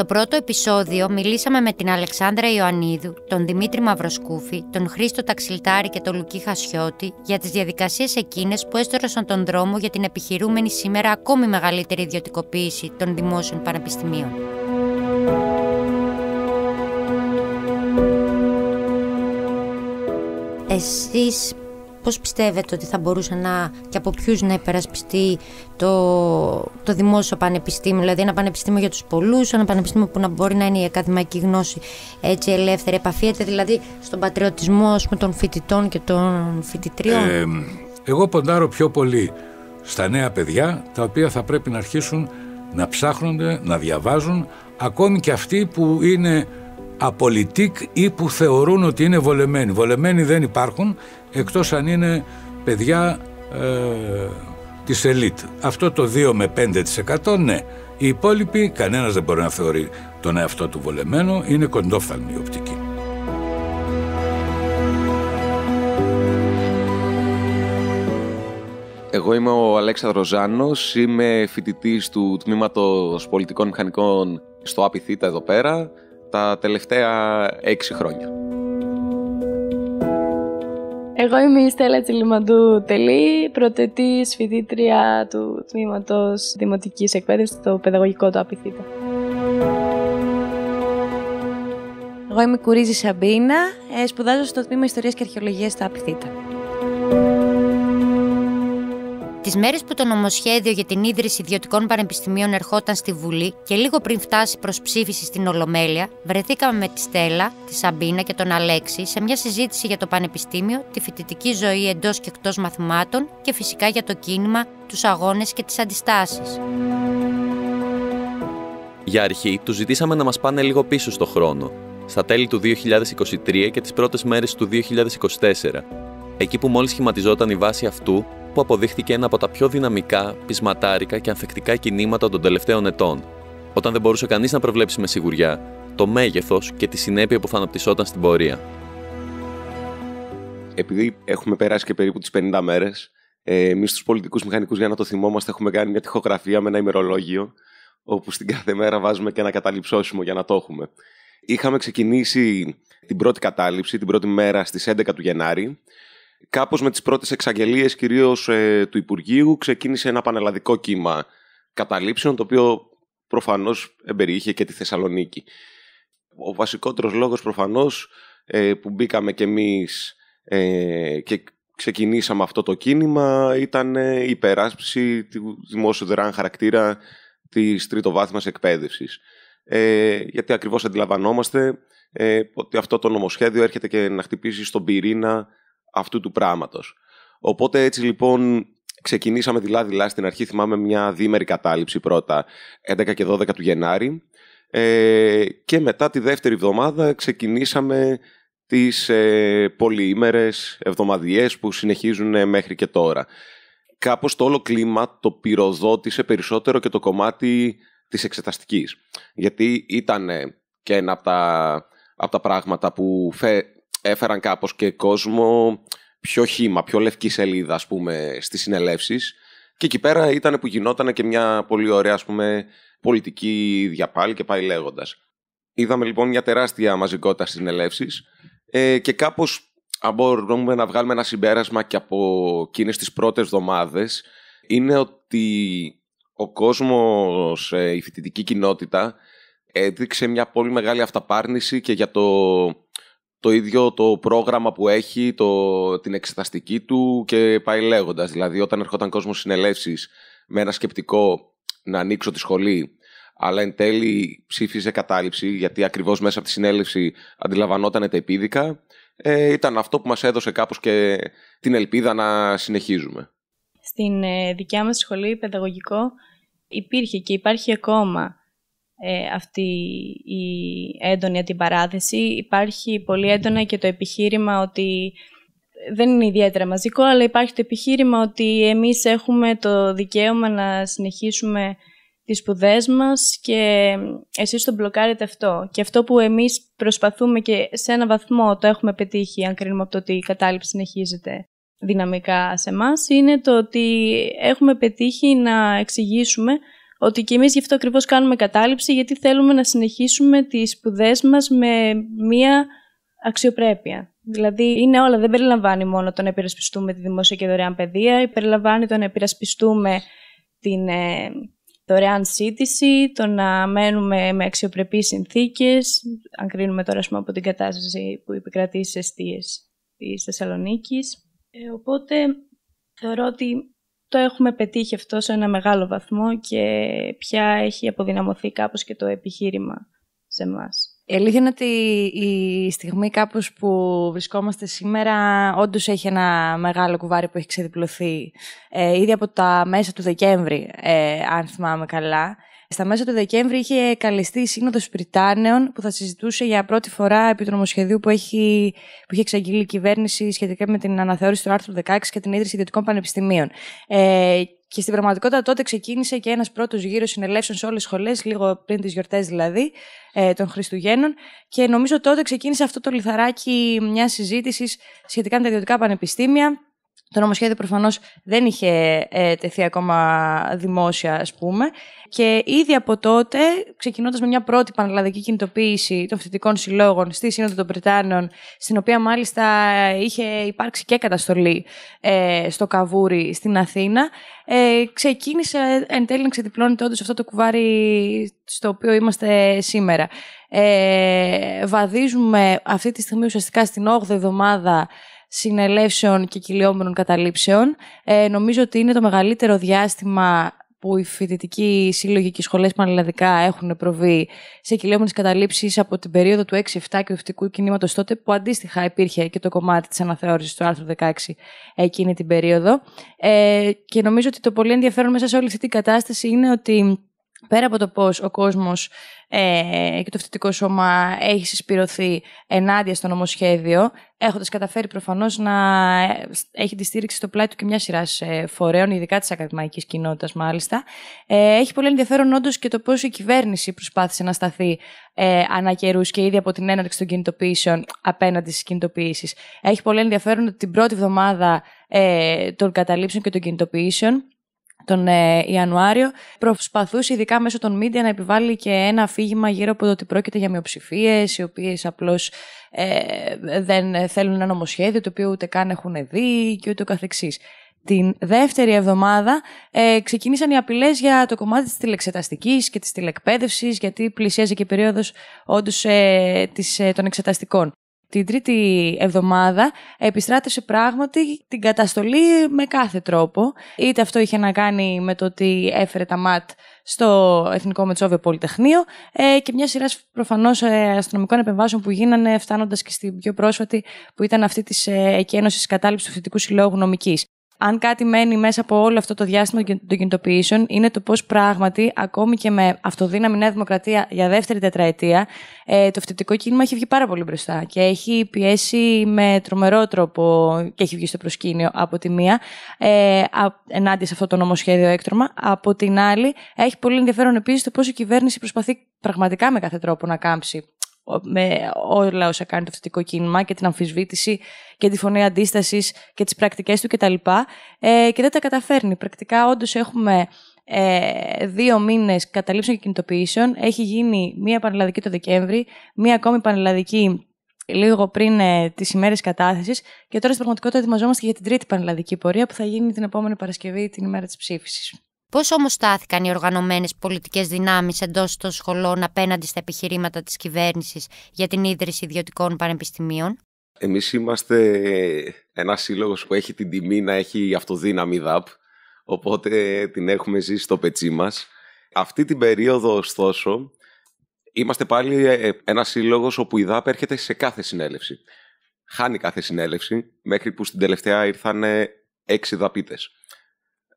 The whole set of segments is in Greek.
Στο πρώτο επεισόδιο μιλήσαμε με την Αλεξάνδρα Ιωαννίδου, τον Δημήτρη Μαυροσκούφη, τον Χρήστο Ταξιλτάρη και τον Λουκί Χασιώτη για τις διαδικασίες εκείνες που έστρωσαν τον δρόμο για την επιχειρούμενη σήμερα ακόμη μεγαλύτερη ιδιωτικοποίηση των δημόσιων πανεπιστημίων. Εσείς πώς πιστεύετε ότι θα μπορούσε να και από ποιους να υπερασπιστεί το, το δημόσιο πανεπιστήμιο, δηλαδή ένα πανεπιστήμιο για τους πολλούς, ένα πανεπιστήμιο που να μπορεί να είναι η ακαδημαϊκή γνώση έτσι ελεύθερη, επαφίεται δηλαδή στον πατριωτισμό πούμε, των φοιτητών και των φοιτητριών. Ε, εγώ ποντάρω πιο πολύ στα νέα παιδιά, τα οποία θα πρέπει να αρχίσουν να ψάχνονται, να διαβάζουν, ακόμη και αυτοί που είναι απολυτικ ή που θεωρούν ότι είναι βολεμένοι. Βολεμένοι δεν υπάρχουν εκτός αν είναι παιδιά ε, της ελίτ. Αυτό το 2 με 5% ναι. Οι υπόλοιποι, κανένας δεν μπορεί να θεωρεί τον εαυτό του βολεμένο, είναι κοντόφθαλμη οπτική. Εγώ είμαι ο Αλέξανδρος Ζάνος, είμαι φοιτητής του Τμήματος Πολιτικών Μηχανικών στο ΑΠΙΘΙΤΑ εδώ πέρα τα τελευταία έξι χρόνια. Εγώ είμαι η Στέλλα Τσιλιμαντού Τελή, Πρωτετή φοιτήτρια του τμήματος δημοτικής εκπαίδευσης το Παιδαγωγικό του Απιθύτα. Εγώ είμαι η Κουρίζη Σαμπίνα, ε, σπουδάζω στο Τμήμα ιστορίας και Αρχαιολογίας στα Απιθύτα. Τις μέρες που το νομοσχέδιο για την ίδρυση ιδιωτικών πανεπιστημίων ερχόταν στη Βουλή και λίγο πριν φτάσει προς ψήφιση στην Ολομέλεια, βρεθήκαμε με τη Στέλλα, τη Σαμπίνα και τον Αλέξη σε μια συζήτηση για το Πανεπιστήμιο, τη φοιτητική ζωή εντός και εκτός μαθημάτων και φυσικά για το κίνημα, τους αγώνες και τις αντιστάσεις. Για αρχή, τους ζητήσαμε να μας πάνε λίγο πίσω στο χρόνο, στα τέλη του 2023 και τις πρώτες μέρες του 2024, εκεί που μόλις σχηματιζόταν η βάση αυτού που αποδείχθηκε ένα από τα πιο δυναμικά, πεισματάρικα και ανθεκτικά κινήματα των τελευταίων ετών, όταν δεν μπορούσε κανείς να προβλέψει με σιγουριά το μέγεθος και τη συνέπεια που θα αναπτυσσόταν στην πορεία. Επειδή έχουμε περάσει και περίπου τις 50 μέρες, ε, εμείς τους πολιτικούς μηχανικούς, για να το θυμόμαστε έχουμε κάνει μια τυχογραφία με ένα ημερολόγιο, όπου στην κάθε μέρα βάζουμε και ένα καταληψώσιμο για να το έχουμε. Είχαμε ξεκινήσει την πρώτη κατάληψη, την πρώτη μέρα στις 11 του Γενάρη Κάπως με τις πρώτες εξαγγελίες κυρίως ε, του Υπουργείου ξεκίνησε ένα πανελλαδικό κύμα καταλήψεων το οποίο προφανώς εμπεριείχε και τη Θεσσαλονίκη. Ο βασικότερος λόγος προφανώς ε, που μπήκαμε κι εμείς ε, και ξεκινήσαμε αυτό το κίνημα ήταν η υπεράσπιση του δημόσιου δεράν χαρακτήρα της τριτοβάθμιας εκπαίδευσης. Ε, γιατί ακριβώς αντιλαμβανόμαστε ε, ότι αυτό το νομοσχέδιο έρχεται και να χτυπήσει στον πυρήνα αυτού του πράγματος. Οπότε έτσι λοιπόν ξεκινήσαμε δειλά-δειλά στην αρχή θυμάμαι μια διήμερη κατάληψη πρώτα 11 και 12 του Γενάρη ε, και μετά τη δεύτερη εβδομάδα ξεκινήσαμε τις ε, πολυήμερες εβδομαδιές που συνεχίζουν ε, μέχρι και τώρα. Κάπως το όλο κλίμα το πυροδότησε περισσότερο και το κομμάτι της εξεταστικής. Γιατί ήταν και ένα από τα, από τα πράγματα που φε, έφεραν κάπως και κόσμο πιο χήμα, πιο λευκή σελίδα, ας πούμε, στις συνελεύσεις. Και εκεί πέρα ήταν που γινόταν και μια πολύ ωραία, ας πούμε, πολιτική διαπάλη και πάει λέγοντας. Είδαμε λοιπόν μια τεράστια μαζικότητα στις συνελεύσεις ε, και κάπως, αν μπορούμε να βγάλουμε ένα συμπέρασμα και από εκείνες τις πρώτες εβδομάδες είναι ότι ο κόσμος, ε, η φοιτητική κοινότητα, έδειξε μια πολύ μεγάλη αυταπάρνηση και για το το ίδιο το πρόγραμμα που έχει, το, την εξεταστική του και πάει λέγοντας. Δηλαδή, όταν ερχόταν κόσμος συνελεύσεις με ένα σκεπτικό να ανοίξω τη σχολή, αλλά εν τέλει ψήφιζε κατάληψη, γιατί ακριβώς μέσα από τη συνέλευση αντιλαμβανόταν τα επίδικα, ε, ήταν αυτό που μας έδωσε κάπως και την ελπίδα να συνεχίζουμε. Στην ε, δικιά μας σχολή, παιδαγωγικό, υπήρχε και υπάρχει ακόμα ε, αυτή η έντονη αντιπαράθεση. Υπάρχει πολύ έντονα και το επιχείρημα ότι δεν είναι ιδιαίτερα μαζικό, αλλά υπάρχει το επιχείρημα ότι εμείς έχουμε το δικαίωμα να συνεχίσουμε τις σπουδές μας και εσείς τον μπλοκάρετε αυτό. Και αυτό που εμείς προσπαθούμε και σε ένα βαθμό το έχουμε πετύχει, αν κρίνουμε από το ότι η κατάληψη συνεχίζεται δυναμικά σε εμάς, είναι το ότι έχουμε πετύχει να εξηγήσουμε ότι και εμείς γι' αυτό ακριβώς κάνουμε κατάληψη γιατί θέλουμε να συνεχίσουμε τις σπουδές μας με μία αξιοπρέπεια. Δηλαδή είναι όλα, δεν περιλαμβάνει μόνο το να υπερασπιστούμε τη δημόσια και δωρεάν παιδεία, περιλαμβάνει το να υπερασπιστούμε την ε, δωρεάν σύντηση, το να μένουμε με αξιοπρεπείς συνθήκες, αν κρίνουμε τώρα πούμε, από την κατάσταση που επικρατεί στις αιστείες της Θεσσαλονίκης. Ε, οπότε θεωρώ ότι το έχουμε πετύχει αυτό σε ένα μεγάλο βαθμό και πια έχει αποδυναμωθεί κάπως και το επιχείρημα σε εμάς. είναι ότι η στιγμή κάπως που βρισκόμαστε σήμερα όντως έχει ένα μεγάλο κουβάρι που έχει ξεδιπλωθεί ε, ήδη από τα μέσα του Δεκέμβρη, ε, αν θυμάμαι καλά. Στα μέσα του Δεκέμβρη είχε καλεστεί η Σύνοδος Πριτάνεων που θα συζητούσε για πρώτη φορά επί του νομοσχεδίου που, έχει, που είχε εξαγγείλει η κυβέρνηση σχετικά με την αναθεώρηση του άρθρου 16 και την ίδρυση ιδιωτικών πανεπιστημίων. Ε, και στην πραγματικότητα τότε ξεκίνησε και ένας πρώτος γύρος συνελεύσεων σε όλες τις σχολές, λίγο πριν τις γιορτές δηλαδή, ε, των Χριστουγέννων. Και νομίζω τότε ξεκίνησε αυτό το λιθαράκι μιας συζήτησης σχετικά με τα ιδιωτικά πανεπιστήμια το νομοσχέδιο προφανώς δεν είχε ε, τεθεί ακόμα δημόσια, ας πούμε. Και ήδη από τότε, ξεκινώντας με μια πρώτη πανελλαδική κινητοποίηση των φοιτητικών συλλόγων στη Σύνοδο των Πρετάνων, στην οποία μάλιστα ε, είχε υπάρξει και καταστολή ε, στο Καβούρι στην Αθήνα, ξεκίνησε εν τέλει να ξεδιπλώνεται όντως αυτό το κουβάρι στο οποίο είμαστε σήμερα. βαδίζουμε αυτή τη στιγμή ουσιαστικά στην 8η εβδομάδα συνελεύσεων και κυλιόμενων καταλήψεων. Ε, νομίζω ότι είναι το μεγαλύτερο διάστημα που οι φοιτητικοί σύλλογοι και οι σχολές πανελλαδικά έχουν προβεί σε κυλιόμενες καταλήψεις από την περίοδο του 6-7 και του ευτυχικού κινήματος τότε, που αντίστοιχα υπήρχε και το κομμάτι της αναθεώρησης του άρθρου 16 εκείνη την περίοδο. Ε, και νομίζω ότι το πολύ ενδιαφέρον μέσα σε όλη αυτή την κατάσταση είναι ότι πέρα από το πώς ο κόσμος ε, και το φοιτητικό σώμα έχει συσπηρωθεί ενάντια στο νομοσχέδιο, έχοντας καταφέρει προφανώς να ε, έχει τη στήριξη στο πλάι του και μια σειρά ε, φορέων, ειδικά της ακαδημαϊκής κοινότητας μάλιστα, ε, έχει πολύ ενδιαφέρον όντως και το πώς η κυβέρνηση προσπάθησε να σταθεί ε, και ήδη από την έναρξη των κινητοποιήσεων απέναντι στις κινητοποιήσεις. Έχει πολύ ενδιαφέρον ότι την πρώτη εβδομάδα ε, των καταλήψεων και των κινητοποιήσεων τον ε, Ιανουάριο, προσπαθούσε ειδικά μέσω των media να επιβάλλει και ένα αφήγημα γύρω από το ότι πρόκειται για μειοψηφίες, οι οποίες απλώς ε, δεν θέλουν ένα νομοσχέδιο το οποίο ούτε καν έχουν δει και ούτε καθεξής. Την δεύτερη εβδομάδα ε, ξεκίνησαν οι απειλές για το κομμάτι της τηλεξεταστικής και της τηλεκπαίδευσης, γιατί πλησιάζει και η περίοδος όντως των εξεταστικών την τρίτη εβδομάδα επιστράτευσε πράγματι την καταστολή με κάθε τρόπο. Είτε αυτό είχε να κάνει με το ότι έφερε τα ΜΑΤ στο Εθνικό Μετσόβιο Πολυτεχνείο ε, και μια σειρά προφανώς ε, αστυνομικών επεμβάσεων που γίνανε, φτάνοντας και στην πιο πρόσφατη που ήταν αυτή της ε, εκένωσης κατάληψης του Φοιτητικού Συλλόγου Νομικής αν κάτι μένει μέσα από όλο αυτό το διάστημα των κινητοποιήσεων, είναι το πώς πράγματι, ακόμη και με αυτοδύναμη Νέα Δημοκρατία για δεύτερη τετραετία, ε, το φοιτητικό κίνημα έχει βγει πάρα πολύ μπροστά και έχει πιέσει με τρομερό τρόπο και έχει βγει στο προσκήνιο από τη μία, ε, ενάντια σε αυτό το νομοσχέδιο έκτρωμα. Από την άλλη, έχει πολύ ενδιαφέρον επίσης το πώς η κυβέρνηση προσπαθεί πραγματικά με κάθε τρόπο να κάμψει με όλα όσα κάνει το θετικό κίνημα και την αμφισβήτηση και τη φωνή αντίστασης και τις πρακτικές του κτλ. Ε, και δεν τα καταφέρνει. Πρακτικά, όντως, έχουμε ε, δύο μήνες καταλήψεων και κινητοποιήσεων. Έχει γίνει μία πανελλαδική το Δεκέμβρη, μία ακόμη πανελλαδική λίγο πριν ε, τις ημέρες κατάθεσης. Και τώρα στην πραγματικότητα ετοιμαζόμαστε για την τρίτη πανελλαδική πορεία που θα γίνει την επόμενη Παρασκευή, την ημέρα της ψήφισης. Πώς όμως στάθηκαν οι οργανωμένες πολιτικές δυνάμεις εντός των σχολών απέναντι στα επιχειρήματα της κυβέρνησης για την ίδρυση ιδιωτικών πανεπιστημίων. Εμείς είμαστε ένας σύλλογος που έχει την τιμή να έχει αυτοδύναμη ΔΑΠ. Οπότε την έχουμε ζήσει στο πετσί μας. Αυτή την περίοδο, ωστόσο, είμαστε πάλι ε, ένας σύλλογος όπου η ΔΑΠ έρχεται σε κάθε συνέλευση. Χάνει κάθε συνέλευση, μέχρι που στην τελευταία ήρθαν έξι δαπίτε.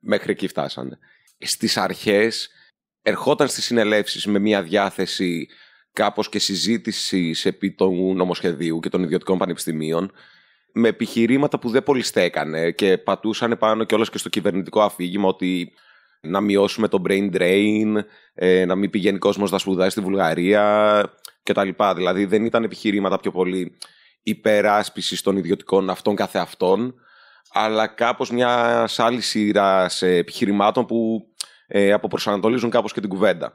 Μέχρι εκεί φτάσανε στις αρχές ερχόταν στις συνελεύσεις με μια διάθεση κάπως και συζήτησης επί του νομοσχεδίου και των ιδιωτικών πανεπιστημίων με επιχειρήματα που δεν στέκανε και πατούσαν πάνω και όλες και στο κυβερνητικό αφήγημα ότι να μειώσουμε το brain drain, ε, να μην πηγαίνει κόσμος να σπουδάσει στη Βουλγαρία κτλ. Δηλαδή δεν ήταν επιχειρήματα πιο πολύ υπεράσπισης των ιδιωτικών αυτών καθεαυτών, αλλά κάπως μια άλλη σειρά επιχειρημάτων που ε, αποπροσανατολίζουν κάπως και την κουβέντα.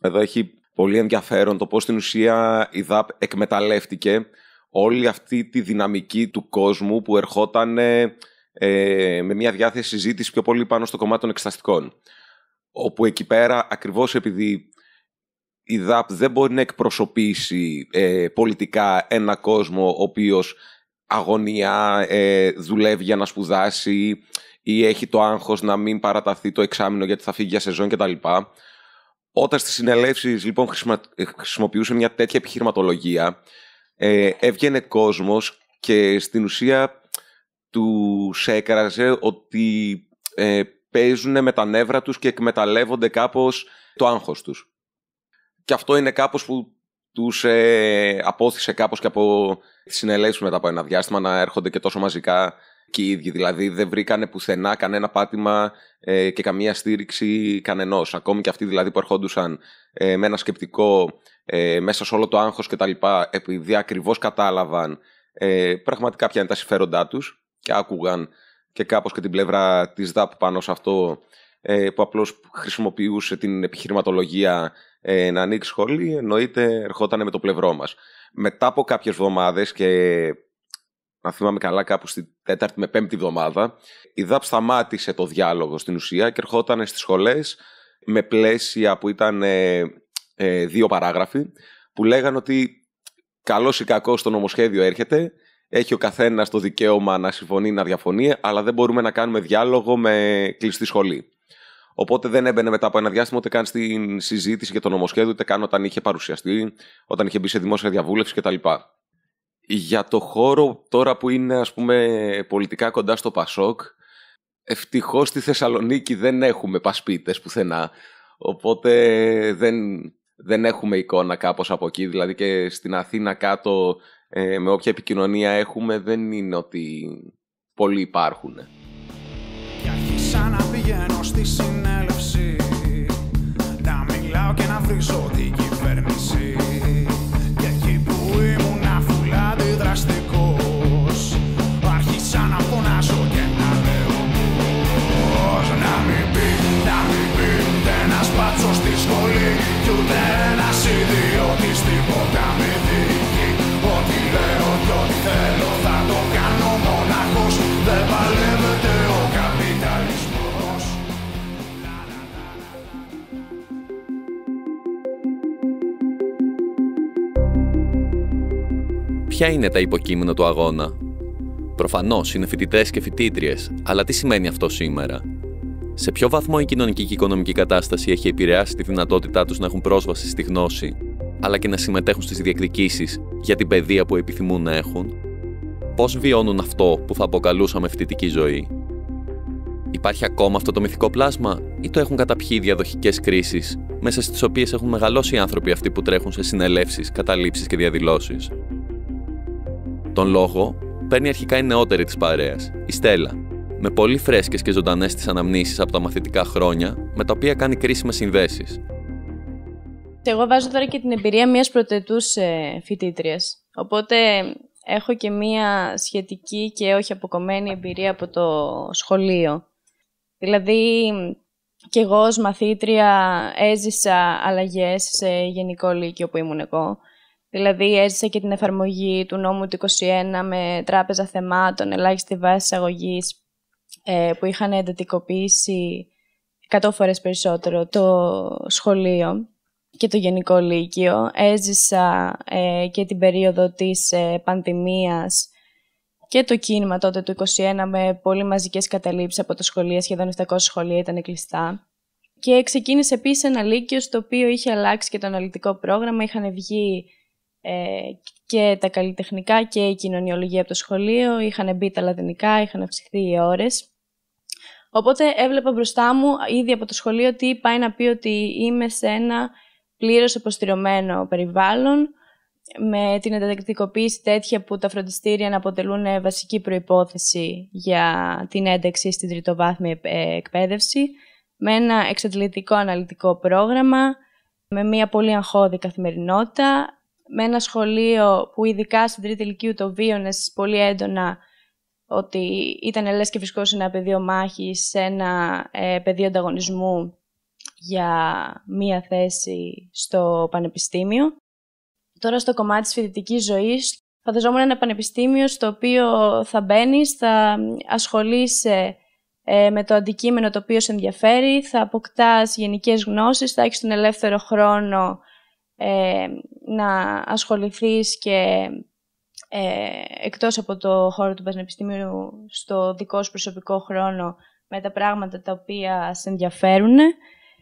Εδώ έχει πολύ ενδιαφέρον το πώς στην ουσία η ΔΑΠ εκμεταλλεύτηκε όλη αυτή τη δυναμική του κόσμου που ερχόταν ε, ε, με μια διάθεση συζήτηση πιο πολύ πάνω στο κομμάτι των εξεταστικών. Όπου εκεί πέρα, ακριβώς επειδή η ΔΑΠ δεν μπορεί να εκπροσωπήσει ε, πολιτικά ένα κόσμο ο οποίος αγωνία, ε, δουλεύει για να σπουδάσει ή έχει το άγχος να μην παραταθεί το εξάμεινο γιατί θα φύγει για σεζόν κτλ. Όταν στις συνελεύσεις λοιπόν χρησιμοποιούσε μια τέτοια επιχειρηματολογία ε, έβγαινε κόσμος και στην ουσία του έκραζε ότι ε, παίζουν με τα νεύρα τους και εκμεταλλεύονται κάπως το άγχος τους. Και αυτό είναι κάπως που του ε, απόθυσε κάπως και από τις συνελέσει μετά από ένα διάστημα να έρχονται και τόσο μαζικά και οι ίδιοι. Δηλαδή δεν βρήκανε πουθενά κανένα πάτημα ε, και καμία στήριξη κανενός. Ακόμη και αυτοί δηλαδή που ερχόντουσαν ε, με ένα σκεπτικό ε, μέσα σε όλο το άγχος και τα λοιπά, επειδή ακριβώς κατάλαβαν ε, πραγματικά ποια είναι τα συμφέροντά τους και άκουγαν και κάπως και την πλευρά της ΔΑΠ πάνω σε αυτό ε, που απλώς χρησιμοποιούσε την επιχειρηματολογία ε, να ανοίξει σχολή, εννοείται ερχόταν με το πλευρό μας. Μετά από κάποιες εβδομάδες και να θυμάμαι καλά κάπου στην τέταρτη με πέμπτη εβδομάδα, η ΔΑΠ σταμάτησε το διάλογο στην ουσία και ερχόταν στις σχολές με πλαίσια που ήταν ε, δύο παράγραφοι που λέγανε ότι καλός ή κακός το νομοσχέδιο έρχεται, έχει ο καθένας το δικαίωμα να συμφωνεί, να διαφωνεί, αλλά δεν μπορούμε να κάνουμε διάλογο με κλειστή σχολή. Οπότε δεν έμπαινε μετά από ένα διάστημα ούτε καν στην συζήτηση για το νομοσχέδιο, ούτε καν όταν είχε παρουσιαστεί, όταν είχε μπει σε δημόσια διαβούλευση κτλ. Για το χώρο τώρα που είναι ας πούμε πολιτικά κοντά στο Πασόκ, ευτυχώς στη Θεσσαλονίκη δεν έχουμε πασπίτες πουθενά. Οπότε δεν, δεν έχουμε εικόνα κάπως από εκεί, δηλαδή και στην Αθήνα κάτω ε, με όποια επικοινωνία έχουμε δεν είναι ότι πολλοί υπάρχουν βγαίνω ενώ στη συνέχεια ποια είναι τα υποκείμενα του αγώνα. Προφανώς είναι φοιτητές και φοιτήτριες, αλλά τι σημαίνει αυτό σήμερα. Σε ποιο βαθμό η κοινωνική και οικονομική κατάσταση έχει επηρεάσει τη δυνατότητά τους να έχουν πρόσβαση στη γνώση, αλλά και να συμμετέχουν στις διεκδικήσεις για την παιδεία που επιθυμούν να έχουν. Πώς βιώνουν αυτό που θα αποκαλούσαμε φοιτητική ζωή. Υπάρχει ακόμα αυτό το μυθικό πλάσμα, ή το έχουν καταπιεί διαδοχικές κρίσεις, μέσα στις οποίες έχουν μεγαλώσει οι άνθρωποι αυτοί που τρέχουν σε συνελεύσεις, καταλήψεις και διαδηλώσεις. Τον λόγο παίρνει αρχικά η νεότερη της παρέας, η Στέλλα, με πολύ φρέσκες και ζωντανές τι αναμνήσεις από τα μαθητικά χρόνια, με τα οποία κάνει κρίσιμες συνδέσεις. Εγώ βάζω τώρα και την εμπειρία μιας πρωτετούς ε, φοιτήτριας. Οπότε έχω και μία σχετική και όχι αποκομμένη εμπειρία από το σχολείο. Δηλαδή, κι εγώ ως μαθήτρια έζησα αλλαγές σε γενικό λύκειο που ήμουν εγώ. Δηλαδή έζησα και την εφαρμογή του νόμου του 21 με τράπεζα θεμάτων, ελάχιστη βάση εισαγωγής ε, που είχαν εντατικοποιήσει 100 φορές περισσότερο το σχολείο και το Γενικό Λύκειο. Έζησα ε, και την περίοδο της ε, πανδημίας και το κίνημα τότε του 21 με πολύ μαζικές καταλήψεις από τα σχολεία, σχεδόν 700 σχολεία ήταν κλειστά. Και ξεκίνησε επίσης ένα λύκειο στο οποίο είχε αλλάξει και το αναλυτικό πρόγραμμα, είχαν βγει ε, και τα καλλιτεχνικά και η κοινωνιολογία από το σχολείο, είχαν μπει τα λατινικά, είχαν αυξηθεί οι ώρες. Οπότε έβλεπα μπροστά μου ήδη από το σχολείο ότι πάει να πει ότι είμαι σε ένα πλήρως αποστηρωμένο περιβάλλον, με την εντατικοποίηση τέτοια που τα φροντιστήρια να αποτελούν βασική προϋπόθεση για την ένταξη στην τριτοβάθμια ε, εκπαίδευση, με ένα εξαντλητικό αναλυτικό πρόγραμμα, με μια πολύ αγχώδη καθημερινότητα, με ένα σχολείο που ειδικά στην τρίτη ηλικίου το βίωνε πολύ έντονα ότι ήταν λες και σε ένα πεδίο μάχης σε ένα ε, πεδίο ανταγωνισμού για μία θέση στο πανεπιστήμιο. Τώρα στο κομμάτι της φοιτητικής ζωής, φανταζόμουν ένα πανεπιστήμιο στο οποίο θα μπαίνεις, θα ασχολείσαι ε, με το αντικείμενο το οποίο σε ενδιαφέρει, θα αποκτάς γενικές γνώσεις, θα έχεις τον ελεύθερο χρόνο ε, να ασχοληθείς και ε, εκτός από το χώρο του Πανεπιστημίου στο δικό σου προσωπικό χρόνο με τα πράγματα τα οποία σε ενδιαφέρουν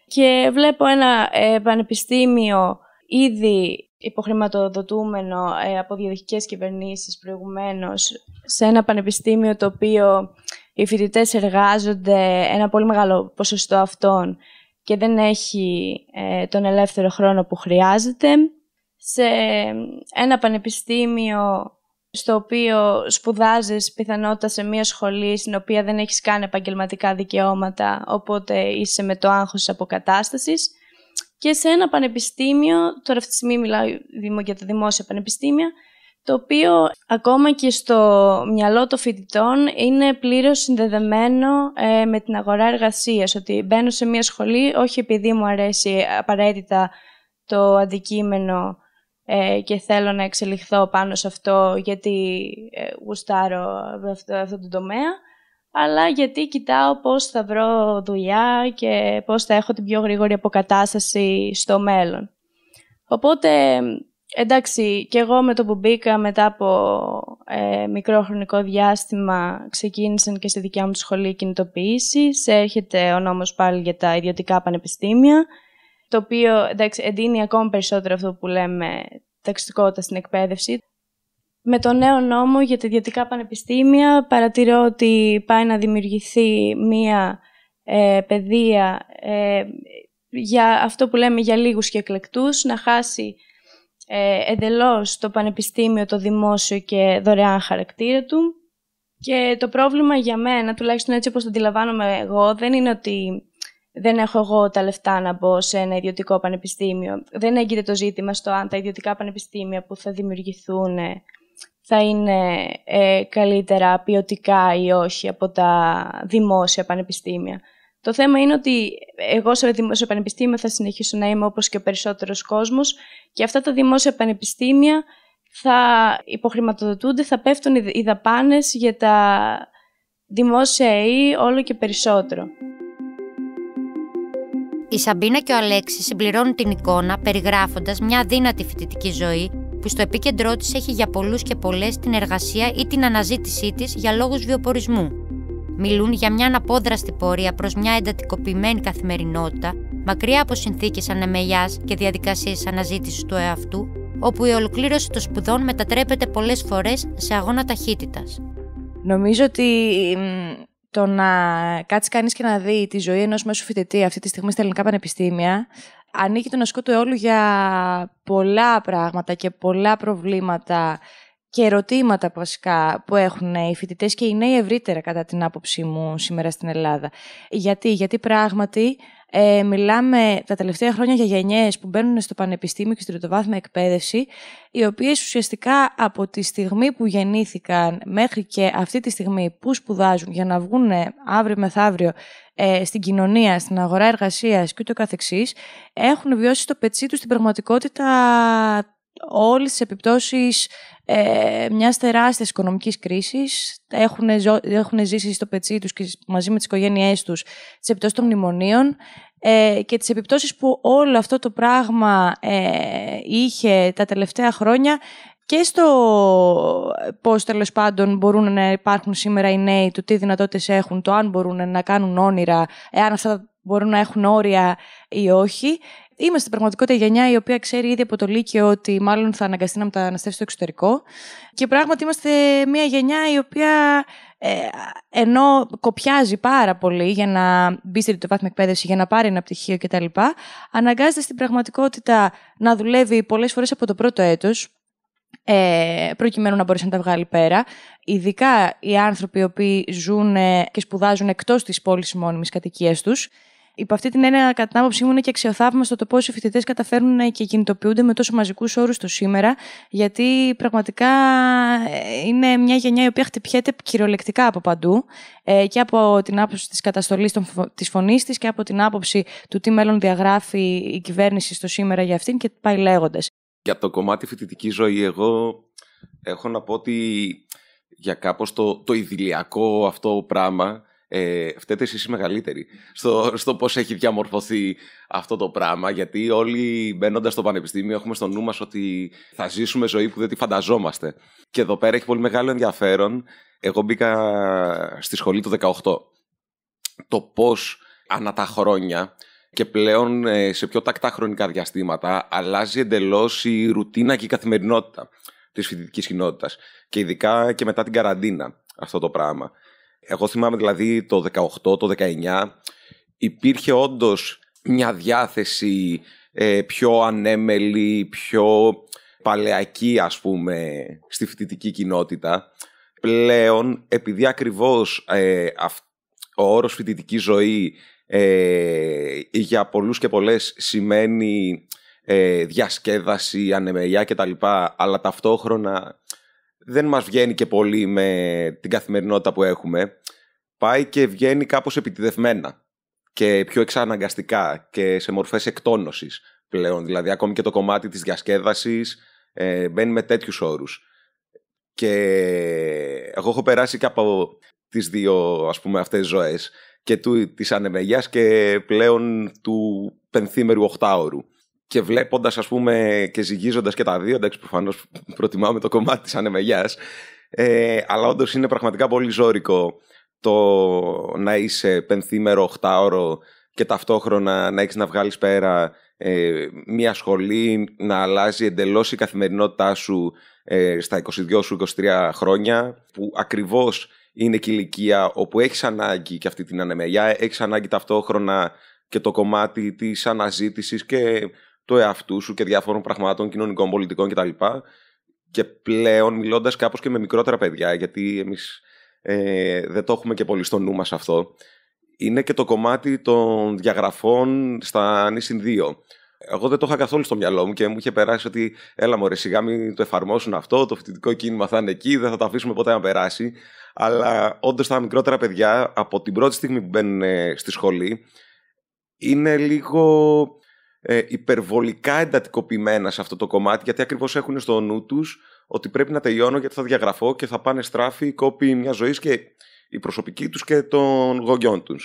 και βλέπω ένα ε, πανεπιστήμιο ήδη υποχρηματοδοτούμενο ε, από διαδοχικές κυβερνήσεις προηγουμένως σε ένα πανεπιστήμιο το οποίο οι φοιτητές εργάζονται ένα πολύ μεγάλο ποσοστό αυτών και δεν έχει ε, τον ελεύθερο χρόνο που χρειάζεται. Σε ένα πανεπιστήμιο στο οποίο σπουδάζεις πιθανότητα σε μια σχολή στην οποία δεν έχεις καν επαγγελματικά δικαιώματα, οπότε είσαι με το άγχος της αποκατάστασης. Και σε ένα πανεπιστήμιο, τώρα αυτή τη στιγμή μιλάω για τα δημόσια πανεπιστήμια, το οποίο ακόμα και στο μυαλό των φοιτητών είναι πλήρως συνδεδεμένο ε, με την αγορά εργασίας, ότι μπαίνω σε μια σχολή όχι επειδή μου αρέσει απαραίτητα το αντικείμενο ε, και θέλω να εξελιχθώ πάνω σε αυτό γιατί ε, γουστάρω αυτό, αυτό το τομέα, αλλά γιατί κοιτάω πώς θα βρω δουλειά και πώς θα έχω την πιο γρήγορη αποκατάσταση στο μέλλον. Οπότε εντάξει, και εγώ με το που μπήκα μετά από ε, μικρό χρονικό διάστημα ξεκίνησαν και στη δικιά μου σχολή κινητοποίησης. Έρχεται ο νόμος πάλι για τα ιδιωτικά πανεπιστήμια, το οποίο εντάξει, εντείνει ακόμα περισσότερο αυτό που λέμε ταξιτικότητα στην εκπαίδευση. Με το νέο νόμο για τα ιδιωτικά πανεπιστήμια παρατηρώ ότι πάει να δημιουργηθεί μία ε, παιδεία ε, για αυτό που λέμε για λίγους και εκλεκτούς, να χάσει ε, εντελώς το πανεπιστήμιο, το δημόσιο και δωρεάν χαρακτήρα του. Και το πρόβλημα για μένα, τουλάχιστον έτσι όπως το αντιλαμβάνομαι εγώ, δεν είναι ότι δεν έχω εγώ τα λεφτά να μπω σε ένα ιδιωτικό πανεπιστήμιο. Δεν έγινε το ζήτημα στο αν τα ιδιωτικά πανεπιστήμια που θα δημιουργηθούν θα είναι ε, καλύτερα ποιοτικά ή όχι από τα δημόσια πανεπιστήμια. Το θέμα είναι ότι εγώ σε δημόσιο πανεπιστήμιο θα συνεχίσω να είμαι όπως και ο περισσότερος κόσμος και αυτά τα δημόσια πανεπιστήμια θα υποχρηματοδοτούνται, θα πέφτουν οι δαπάνες για τα δημόσια ΑΕΗ όλο και περισσότερο. Η Σαμπίνα και ο Αλέξης συμπληρώνουν την εικόνα περιγράφοντας μια δύνατη φοιτητική ζωή που στο επίκεντρό της έχει για πολλούς και πολλές την εργασία ή την αναζήτησή της για λόγους βιοπορισμού μιλούν για μια αναπόδραστη πορεία προς μια εντατικοποιημένη καθημερινότητα, μακριά από συνθήκες ανεμελιάς και διαδικασίες αναζήτησης του εαυτού, όπου η ολοκλήρωση των σπουδών μετατρέπεται πολλές φορές σε αγώνα ταχύτητας. Νομίζω ότι το να κάτσει κανείς και να δει τη ζωή ενός μέσου φοιτητή αυτή τη στιγμή στα ελληνικά πανεπιστήμια, ανοίγει τον ασκό του όλου για πολλά πράγματα και πολλά προβλήματα και ερωτήματα βασικά που έχουν οι φοιτητές και οι νέοι ευρύτερα κατά την άποψή μου σήμερα στην Ελλάδα. Γιατί, γιατί πράγματι ε, μιλάμε τα τελευταία χρόνια για γενιές που μπαίνουν στο πανεπιστήμιο και στην τριτοβάθμια εκπαίδευση, οι οποίες ουσιαστικά από τη στιγμή που γεννήθηκαν μέχρι και αυτή τη στιγμή που σπουδάζουν για να βγουν αύριο μεθαύριο ε, στην κοινωνία, στην αγορά εργασίας και ούτω καθεξής, έχουν βιώσει στο πετσί τους την πραγματικότητα όλες τις επιπτώσεις ε, μιας τεράστιας οικονομικής κρίσης. Έχουν, έχουν ζήσει στο πετσί τους και μαζί με τις οικογένειές τους τις επιπτώσεις των μνημονίων ε, και τις επιπτώσεις που όλο αυτό το πράγμα ε, είχε τα τελευταία χρόνια και στο πώς τέλος πάντων μπορούν να υπάρχουν σήμερα οι νέοι, το τι δυνατότητες έχουν, το αν μπορούν να κάνουν όνειρα, εάν αυτά μπορούν να έχουν όρια ή όχι είμαστε πραγματικότητα η γενιά η οποία ξέρει ήδη από το Λύκειο ότι μάλλον θα αναγκαστεί να μεταναστεύσει στο εξωτερικό. Και πράγματι είμαστε μια γενιά η οποία ε, ενώ κοπιάζει πάρα πολύ για να μπει στη τριτοβάθμια εκπαίδευση, για να πάρει ένα πτυχίο κτλ., αναγκάζεται στην πραγματικότητα να δουλεύει πολλές φορές από το πρώτο έτος, ε, προκειμένου να μπορέσει να τα βγάλει πέρα. Ειδικά οι άνθρωποι οι οποίοι ζουν και σπουδάζουν εκτός της πόλης μόνιμης κατοικίας τους υπό αυτή την έννοια, κατά την άποψή μου, είναι και αξιοθαύμαστο το πώς οι φοιτητές καταφέρνουν και κινητοποιούνται με τόσο μαζικούς όρους το σήμερα, γιατί πραγματικά ε, είναι μια γενιά η οποία χτυπιέται κυριολεκτικά από παντού ε, και από την άποψη της καταστολής της φωνής της και από την άποψη του τι μέλλον διαγράφει η κυβέρνηση στο σήμερα για αυτήν και πάει λέγοντας. Για το κομμάτι φοιτητική ζωή, εγώ έχω να πω ότι για κάπως το, το ιδηλιακό αυτό πράγμα ε, φταίτε εσείς οι μεγαλύτεροι στο, στο πώς έχει διαμορφωθεί αυτό το πράγμα γιατί όλοι μπαίνοντας στο πανεπιστήμιο έχουμε στο νου μας ότι θα ζήσουμε ζωή που δεν τη φανταζόμαστε και εδώ πέρα έχει πολύ μεγάλο ενδιαφέρον εγώ μπήκα στη σχολή το 18 το πώς ανά τα χρόνια και πλέον ε, σε πιο τακτά χρονικά διαστήματα αλλάζει εντελώς η ρουτίνα και η καθημερινότητα της φοιτητικής κοινότητας και ειδικά και μετά την καραντίνα αυτό το πράγμα. Εγώ θυμάμαι δηλαδή το 18, το 19, υπήρχε όντως μια διάθεση ε, πιο ανέμελη, πιο παλαιακή ας πούμε στη φοιτητική κοινότητα. Πλέον, επειδή ακριβώς ε, ο όρος φοιτητική ζωή ε, για πολλούς και πολλές σημαίνει ε, διασκέδαση, ανεμελιά κτλ. Αλλά ταυτόχρονα δεν μας βγαίνει και πολύ με την καθημερινότητα που έχουμε. Πάει και βγαίνει κάπως επιτιδευμένα και πιο εξαναγκαστικά και σε μορφές εκτόνωσης πλέον. Δηλαδή ακόμη και το κομμάτι της διασκέδασης ε, μπαίνει με τέτοιους όρους. Και εγώ έχω περάσει και από τις δύο ας πούμε αυτές ζωές και του, της ανεμεγιάς και πλέον του πενθήμερου οχτάωρου και βλέποντας, ας πούμε, και ζυγίζοντας και τα δύο, εντάξει, προφανώς προτιμάμε το κομμάτι τη ανεμεγιάς, Ε, αλλά όντως είναι πραγματικά πολύ ζώρικο το να είσαι πενθήμερο, οχτάωρο και ταυτόχρονα να έχεις να βγάλεις πέρα ε, μια σχολή, να αλλάζει εντελώς η καθημερινότητά σου ε, στα 22 σου 23 χρόνια, που ακριβώς είναι και η ηλικία όπου έχεις ανάγκη και αυτή την ανεμεγιά, έχεις ανάγκη ταυτόχρονα και το κομμάτι της αναζήτησης και του εαυτού σου και διαφόρων πραγμάτων, κοινωνικών, πολιτικών κτλ. Και πλέον μιλώντας κάπως και με μικρότερα παιδιά, γιατί εμείς ε, δεν το έχουμε και πολύ στο νου μας αυτό, είναι και το κομμάτι των διαγραφών στα νησιν 2. Εγώ δεν το είχα καθόλου στο μυαλό μου και μου είχε περάσει ότι έλα μωρέ σιγά μην το εφαρμόσουν αυτό, το φοιτητικό κίνημα θα είναι εκεί, δεν θα το αφήσουμε ποτέ να περάσει. Αλλά όντως τα μικρότερα παιδιά από την πρώτη στιγμή που μπαίνουν ε, στη σχολή είναι λίγο ε, υπερβολικά εντατικοποιημένα σε αυτό το κομμάτι, γιατί ακριβώς έχουν στο νου τους ότι πρέπει να τελειώνω γιατί θα διαγραφώ και θα πάνε στράφη κόπη μια ζωής και η προσωπική τους και των γονιών του.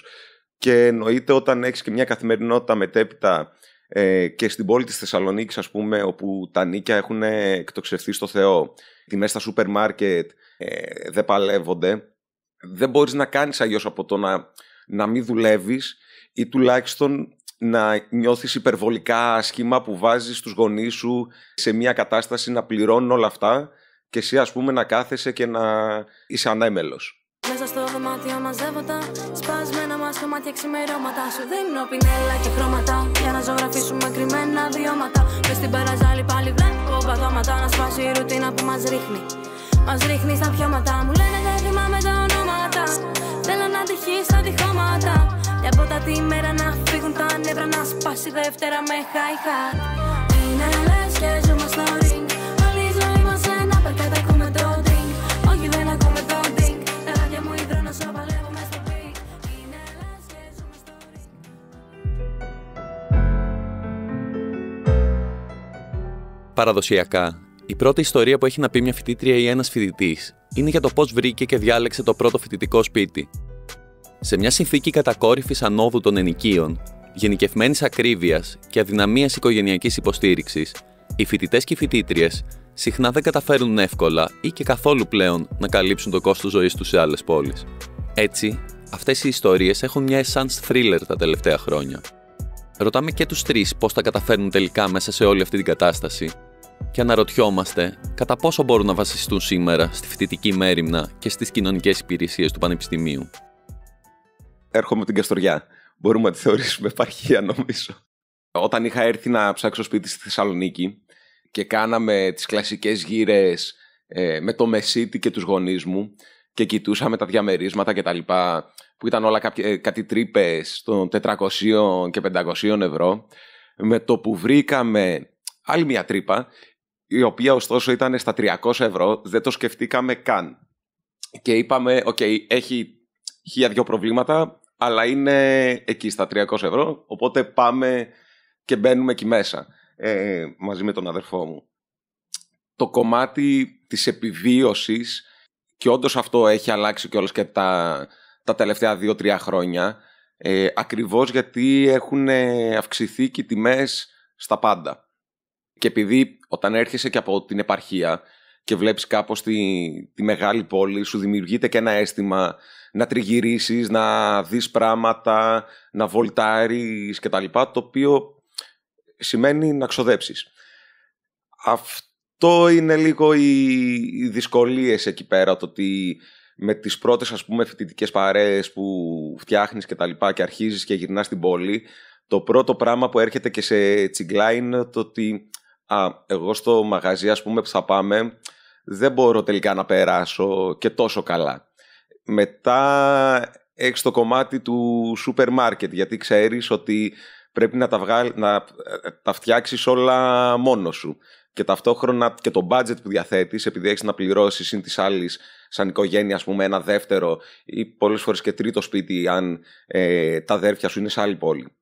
Και εννοείται όταν έχεις και μια καθημερινότητα μετέπειτα ε, και στην πόλη της Θεσσαλονίκης, ας πούμε, όπου τα νίκια έχουν εκτοξευθεί στο Θεό, μέσα στα σούπερ μάρκετ ε, δεν παλεύονται, δεν μπορείς να κάνεις αλλιώς από το να, να μην δουλεύεις ή τουλάχιστον να νιώθεις υπερβολικά άσχημα που βάζεις τους γονείς σου σε μια κατάσταση να πληρώνουν όλα αυτά και εσύ ας πούμε να κάθεσαι και να είσαι ανέμελος. Μέσα στο δωμάτιο τα Σπασμένα μας κομμάτια ξημερώματα Σου δίνω πινέλα και χρώματα Για να ζωγραφίσουμε κρυμμένα βιώματα Μες στην παραζάλη πάλι βλέπω παθώματα Να σπάσει η ρουτίνα που μας ρίχνει Μας ρίχνει στα πιώματα Μου λένε δεν θυμάμαι τα ονόματα Θέλω να τυχείς στα τυχώματα για πρώτα τη μέρα να φύγουν τα νεύρα να σπάσει δεύτερα με high hat Είναι λες και ζούμε στο ring Όλη η ζωή μας ένα παρκάτα ακούμε το drink Όχι δεν ακούμε το drink Τα λάδια μου υδρώνω σου παλεύω μες στο πικ Είναι λες και ζούμε στο ring Παραδοσιακά η πρώτη ιστορία που έχει να πει μια φοιτήτρια ή ένας φοιτητής είναι για το πώς βρήκε και διάλεξε το πρώτο φοιτητικό σπίτι σε μια συνθήκη κατακόρυφης ανόδου των ενοικίων, γενικευμένης ακρίβειας και αδυναμίας οικογενειακής υποστήριξης, οι φοιτητές και οι φοιτήτριες συχνά δεν καταφέρουν εύκολα ή και καθόλου πλέον να καλύψουν το κόστος ζωής τους σε άλλες πόλεις. Έτσι, αυτές οι ιστορίες έχουν μια essence thriller τα τελευταία χρόνια. Ρωτάμε και τους τρεις πώς τα καταφέρνουν τελικά μέσα σε όλη αυτή την κατάσταση και αναρωτιόμαστε κατά πόσο μπορούν να βασιστούν σήμερα στη φοιτητική μέρημνα και στις κοινωνικές υπηρεσίες του Πανεπιστημίου έρχομαι την Καστοριά. Μπορούμε να τη θεωρήσουμε επαρχία, νομίζω. Όταν είχα έρθει να ψάξω σπίτι στη Θεσσαλονίκη και κάναμε τις κλασικές γύρες ε, με το μεσίτη και τους γονείς μου και κοιτούσαμε τα διαμερίσματα κτλ. που ήταν όλα ε, κάτι τρύπες των 400 και 500 ευρώ με το που βρήκαμε άλλη μια τρύπα η οποία ωστόσο ήταν στα 300 ευρώ δεν το σκεφτήκαμε καν και είπαμε οκ έχει χίλια δυο προβλήματα αλλά είναι εκεί στα 300 ευρώ, οπότε πάμε και μπαίνουμε εκεί μέσα ε, μαζί με τον αδερφό μου. Το κομμάτι της επιβίωσης και όντως αυτό έχει αλλάξει όλες και τα, τα τελευταία 2-3 χρόνια ε, ακριβώς γιατί έχουν ε, αυξηθεί και οι τιμές στα πάντα. Και επειδή όταν έρχεσαι και από την επαρχία και βλέπεις κάπως τη, τη μεγάλη πόλη, σου δημιουργείται και ένα αίσθημα να τριγυρίσεις, να δεις πράγματα, να βολτάρεις λοιπά, Το οποίο σημαίνει να ξοδέψεις. Αυτό είναι λίγο οι, οι δυσκολίες εκεί πέρα, το ότι με τις πρώτες ας πούμε φοιτητικές παρέες που φτιάχνεις και τα λοιπά και αρχίζεις και γυρνάς στην πόλη, το πρώτο πράγμα που έρχεται και σε τσιγκλά είναι το ότι α, εγώ στο μαγαζί ας πούμε που θα πάμε δεν μπορώ τελικά να περάσω και τόσο καλά. Μετά έχεις το κομμάτι του σούπερ μάρκετ, γιατί ξέρεις ότι πρέπει να τα, βγάλ, να ε, τα φτιάξεις όλα μόνος σου. Και ταυτόχρονα και το budget που διαθέτεις, επειδή έχεις να πληρώσεις συν τις άλλες, σαν οικογένεια, ας πούμε, ένα δεύτερο ή πολλές φορές και τρίτο σπίτι, αν ε, τα αδέρφια σου είναι σε άλλη πόλη.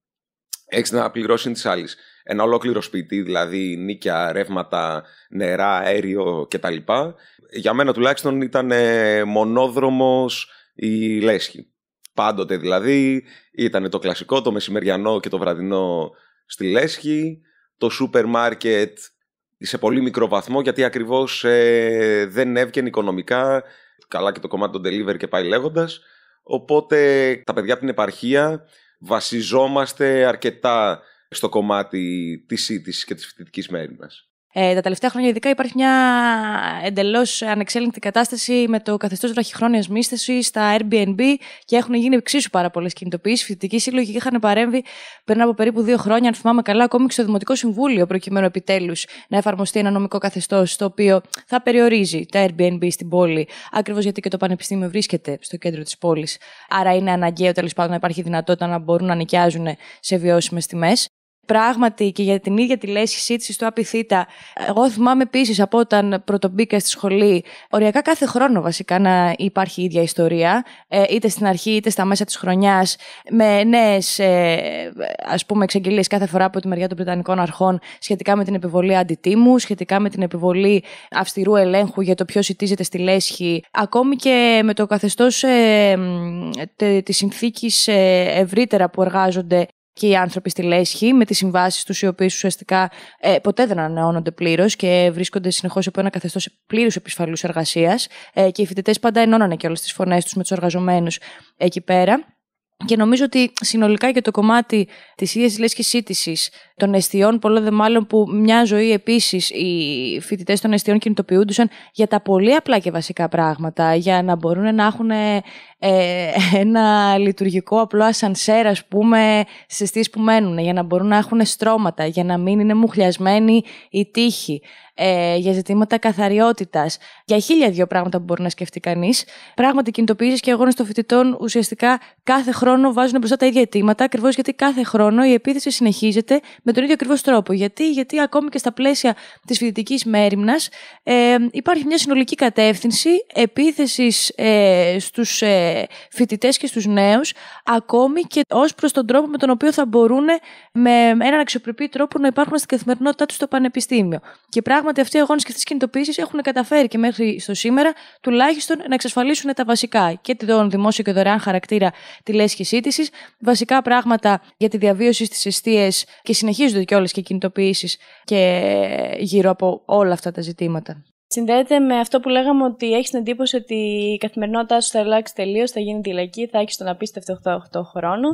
Έχεις να πληρώσεις συν της ένα ολόκληρο σπίτι, δηλαδή νίκια, ρεύματα, νερά, αέριο κτλ. Για μένα τουλάχιστον ήταν ε, μονόδρομος η λέσχη. Πάντοτε δηλαδή ήταν το κλασικό, το μεσημεριανό και το βραδινό στη λέσχη, το σούπερ μάρκετ σε πολύ μικρό βαθμό γιατί ακριβώς ε, δεν έβγαινε οικονομικά, καλά και το κομμάτι των delivery και πάει λέγοντας, οπότε τα παιδιά από την επαρχία βασιζόμαστε αρκετά στο κομμάτι της σύντησης και της φοιτητικής μέρημνας. Ε, τα τελευταία χρόνια, ειδικά, υπάρχει μια εντελώς ανεξέλεγκτη κατάσταση με το καθεστώς βραχυχρόνιας μίσθεση στα Airbnb και έχουν γίνει εξίσου πάρα πολλές κινητοποιήσεις. Φοιτητικοί σύλλογοι είχαν παρέμβει πριν από περίπου δύο χρόνια, αν θυμάμαι καλά, ακόμη και στο Δημοτικό Συμβούλιο, προκειμένου επιτέλους να εφαρμοστεί ένα νομικό καθεστώς το οποίο θα περιορίζει τα Airbnb στην πόλη, ακριβώς γιατί και το Πανεπιστήμιο βρίσκεται στο κέντρο της πόλης. Άρα είναι αναγκαίο τέλος πάντων να υπάρχει δυνατότητα να μπορούν να νοικιάζουν σε βιώσιμες τιμές. Πράγματι και για την ίδια τη λέσχη σύντηση στο Απιθύτα. Εγώ θυμάμαι επίσης από όταν πρωτομπήκα στη σχολή, οριακά κάθε χρόνο βασικά να υπάρχει η ίδια ιστορία, ε, είτε στην αρχή είτε στα μέσα της χρονιάς, με νέες ε, ας πούμε εξαγγελίες κάθε φορά από τη μεριά των Βρετανικών αρχών σχετικά με την επιβολή αντιτίμου, σχετικά με την επιβολή αυστηρού ελέγχου για το ποιος ιτίζεται στη λέσχη, ακόμη και με το καθεστώς ε, της συνθήκης ευρύτερα που εργάζονται και οι άνθρωποι στη λέσχη με τις συμβάσεις τους, οι οποίες ουσιαστικά ε, ποτέ δεν ανανεώνονται πλήρως και βρίσκονται συνεχώς υπό ένα καθεστώς πλήρους επισφαλούς εργασίας. Ε, και οι φοιτητές πάντα ενώνανε και όλες τις φωνές τους με τους εργαζομένους εκεί πέρα. Και νομίζω ότι συνολικά και το κομμάτι της ίδιας λέσχη σύντησης των αισθειών, πολλό δε μάλλον που μια ζωή επίσης οι φοιτητές των αισθειών κινητοποιούντουσαν για τα πολύ απλά και βασικά πράγματα, για να μπορούν να έχουν ε, ε ένα λειτουργικό απλό ασανσέρ, ας πούμε, στις που μένουν, για να μπορούν να έχουν στρώματα, για να μην είναι μουχλιασμένοι οι τείχοι ε, για ζητήματα καθαριότητας, για χίλια δύο πράγματα που μπορεί να σκεφτεί κανείς. Πράγματι, κινητοποιήσεις και αγώνες των φοιτητών ουσιαστικά κάθε χρόνο βάζουν μπροστά τα ίδια αιτήματα, ακριβώς γιατί κάθε χρόνο η επίθεση συνεχίζεται με τον ίδιο ακριβώς τρόπο. Γιατί, γιατί ακόμη και στα πλαίσια της φοιτητικής μέρημνας ε, υπάρχει μια συνολική κατεύθυνση επίθεσης ε, στους ε, φοιτητές και στους νέους, ακόμη και ως προς τον τρόπο με τον οποίο θα μπορούν με έναν αξιοπρεπή τρόπο να υπάρχουν στην καθημερινότητά τους στο πανεπιστήμιο. Και πράγματι αυτοί οι αγώνες και αυτές οι κινητοποιήσεις έχουν καταφέρει και μέχρι στο σήμερα τουλάχιστον να εξασφαλίσουν τα βασικά και τον δημόσιο και δωρεάν χαρακτήρα τη λέσχη βασικά πράγματα για τη διαβίωση στις αιστείες και συνεχίζονται κιόλας και κινητοποιήσεις και γύρω από όλα αυτά τα ζητήματα. Συνδέεται με αυτό που λέγαμε ότι έχεις την εντύπωση ότι η καθημερινότητά σου θα αλλάξει τελείως, θα γίνει τη λαϊκή, θα έχεις τον απίστευτο 8 χρόνο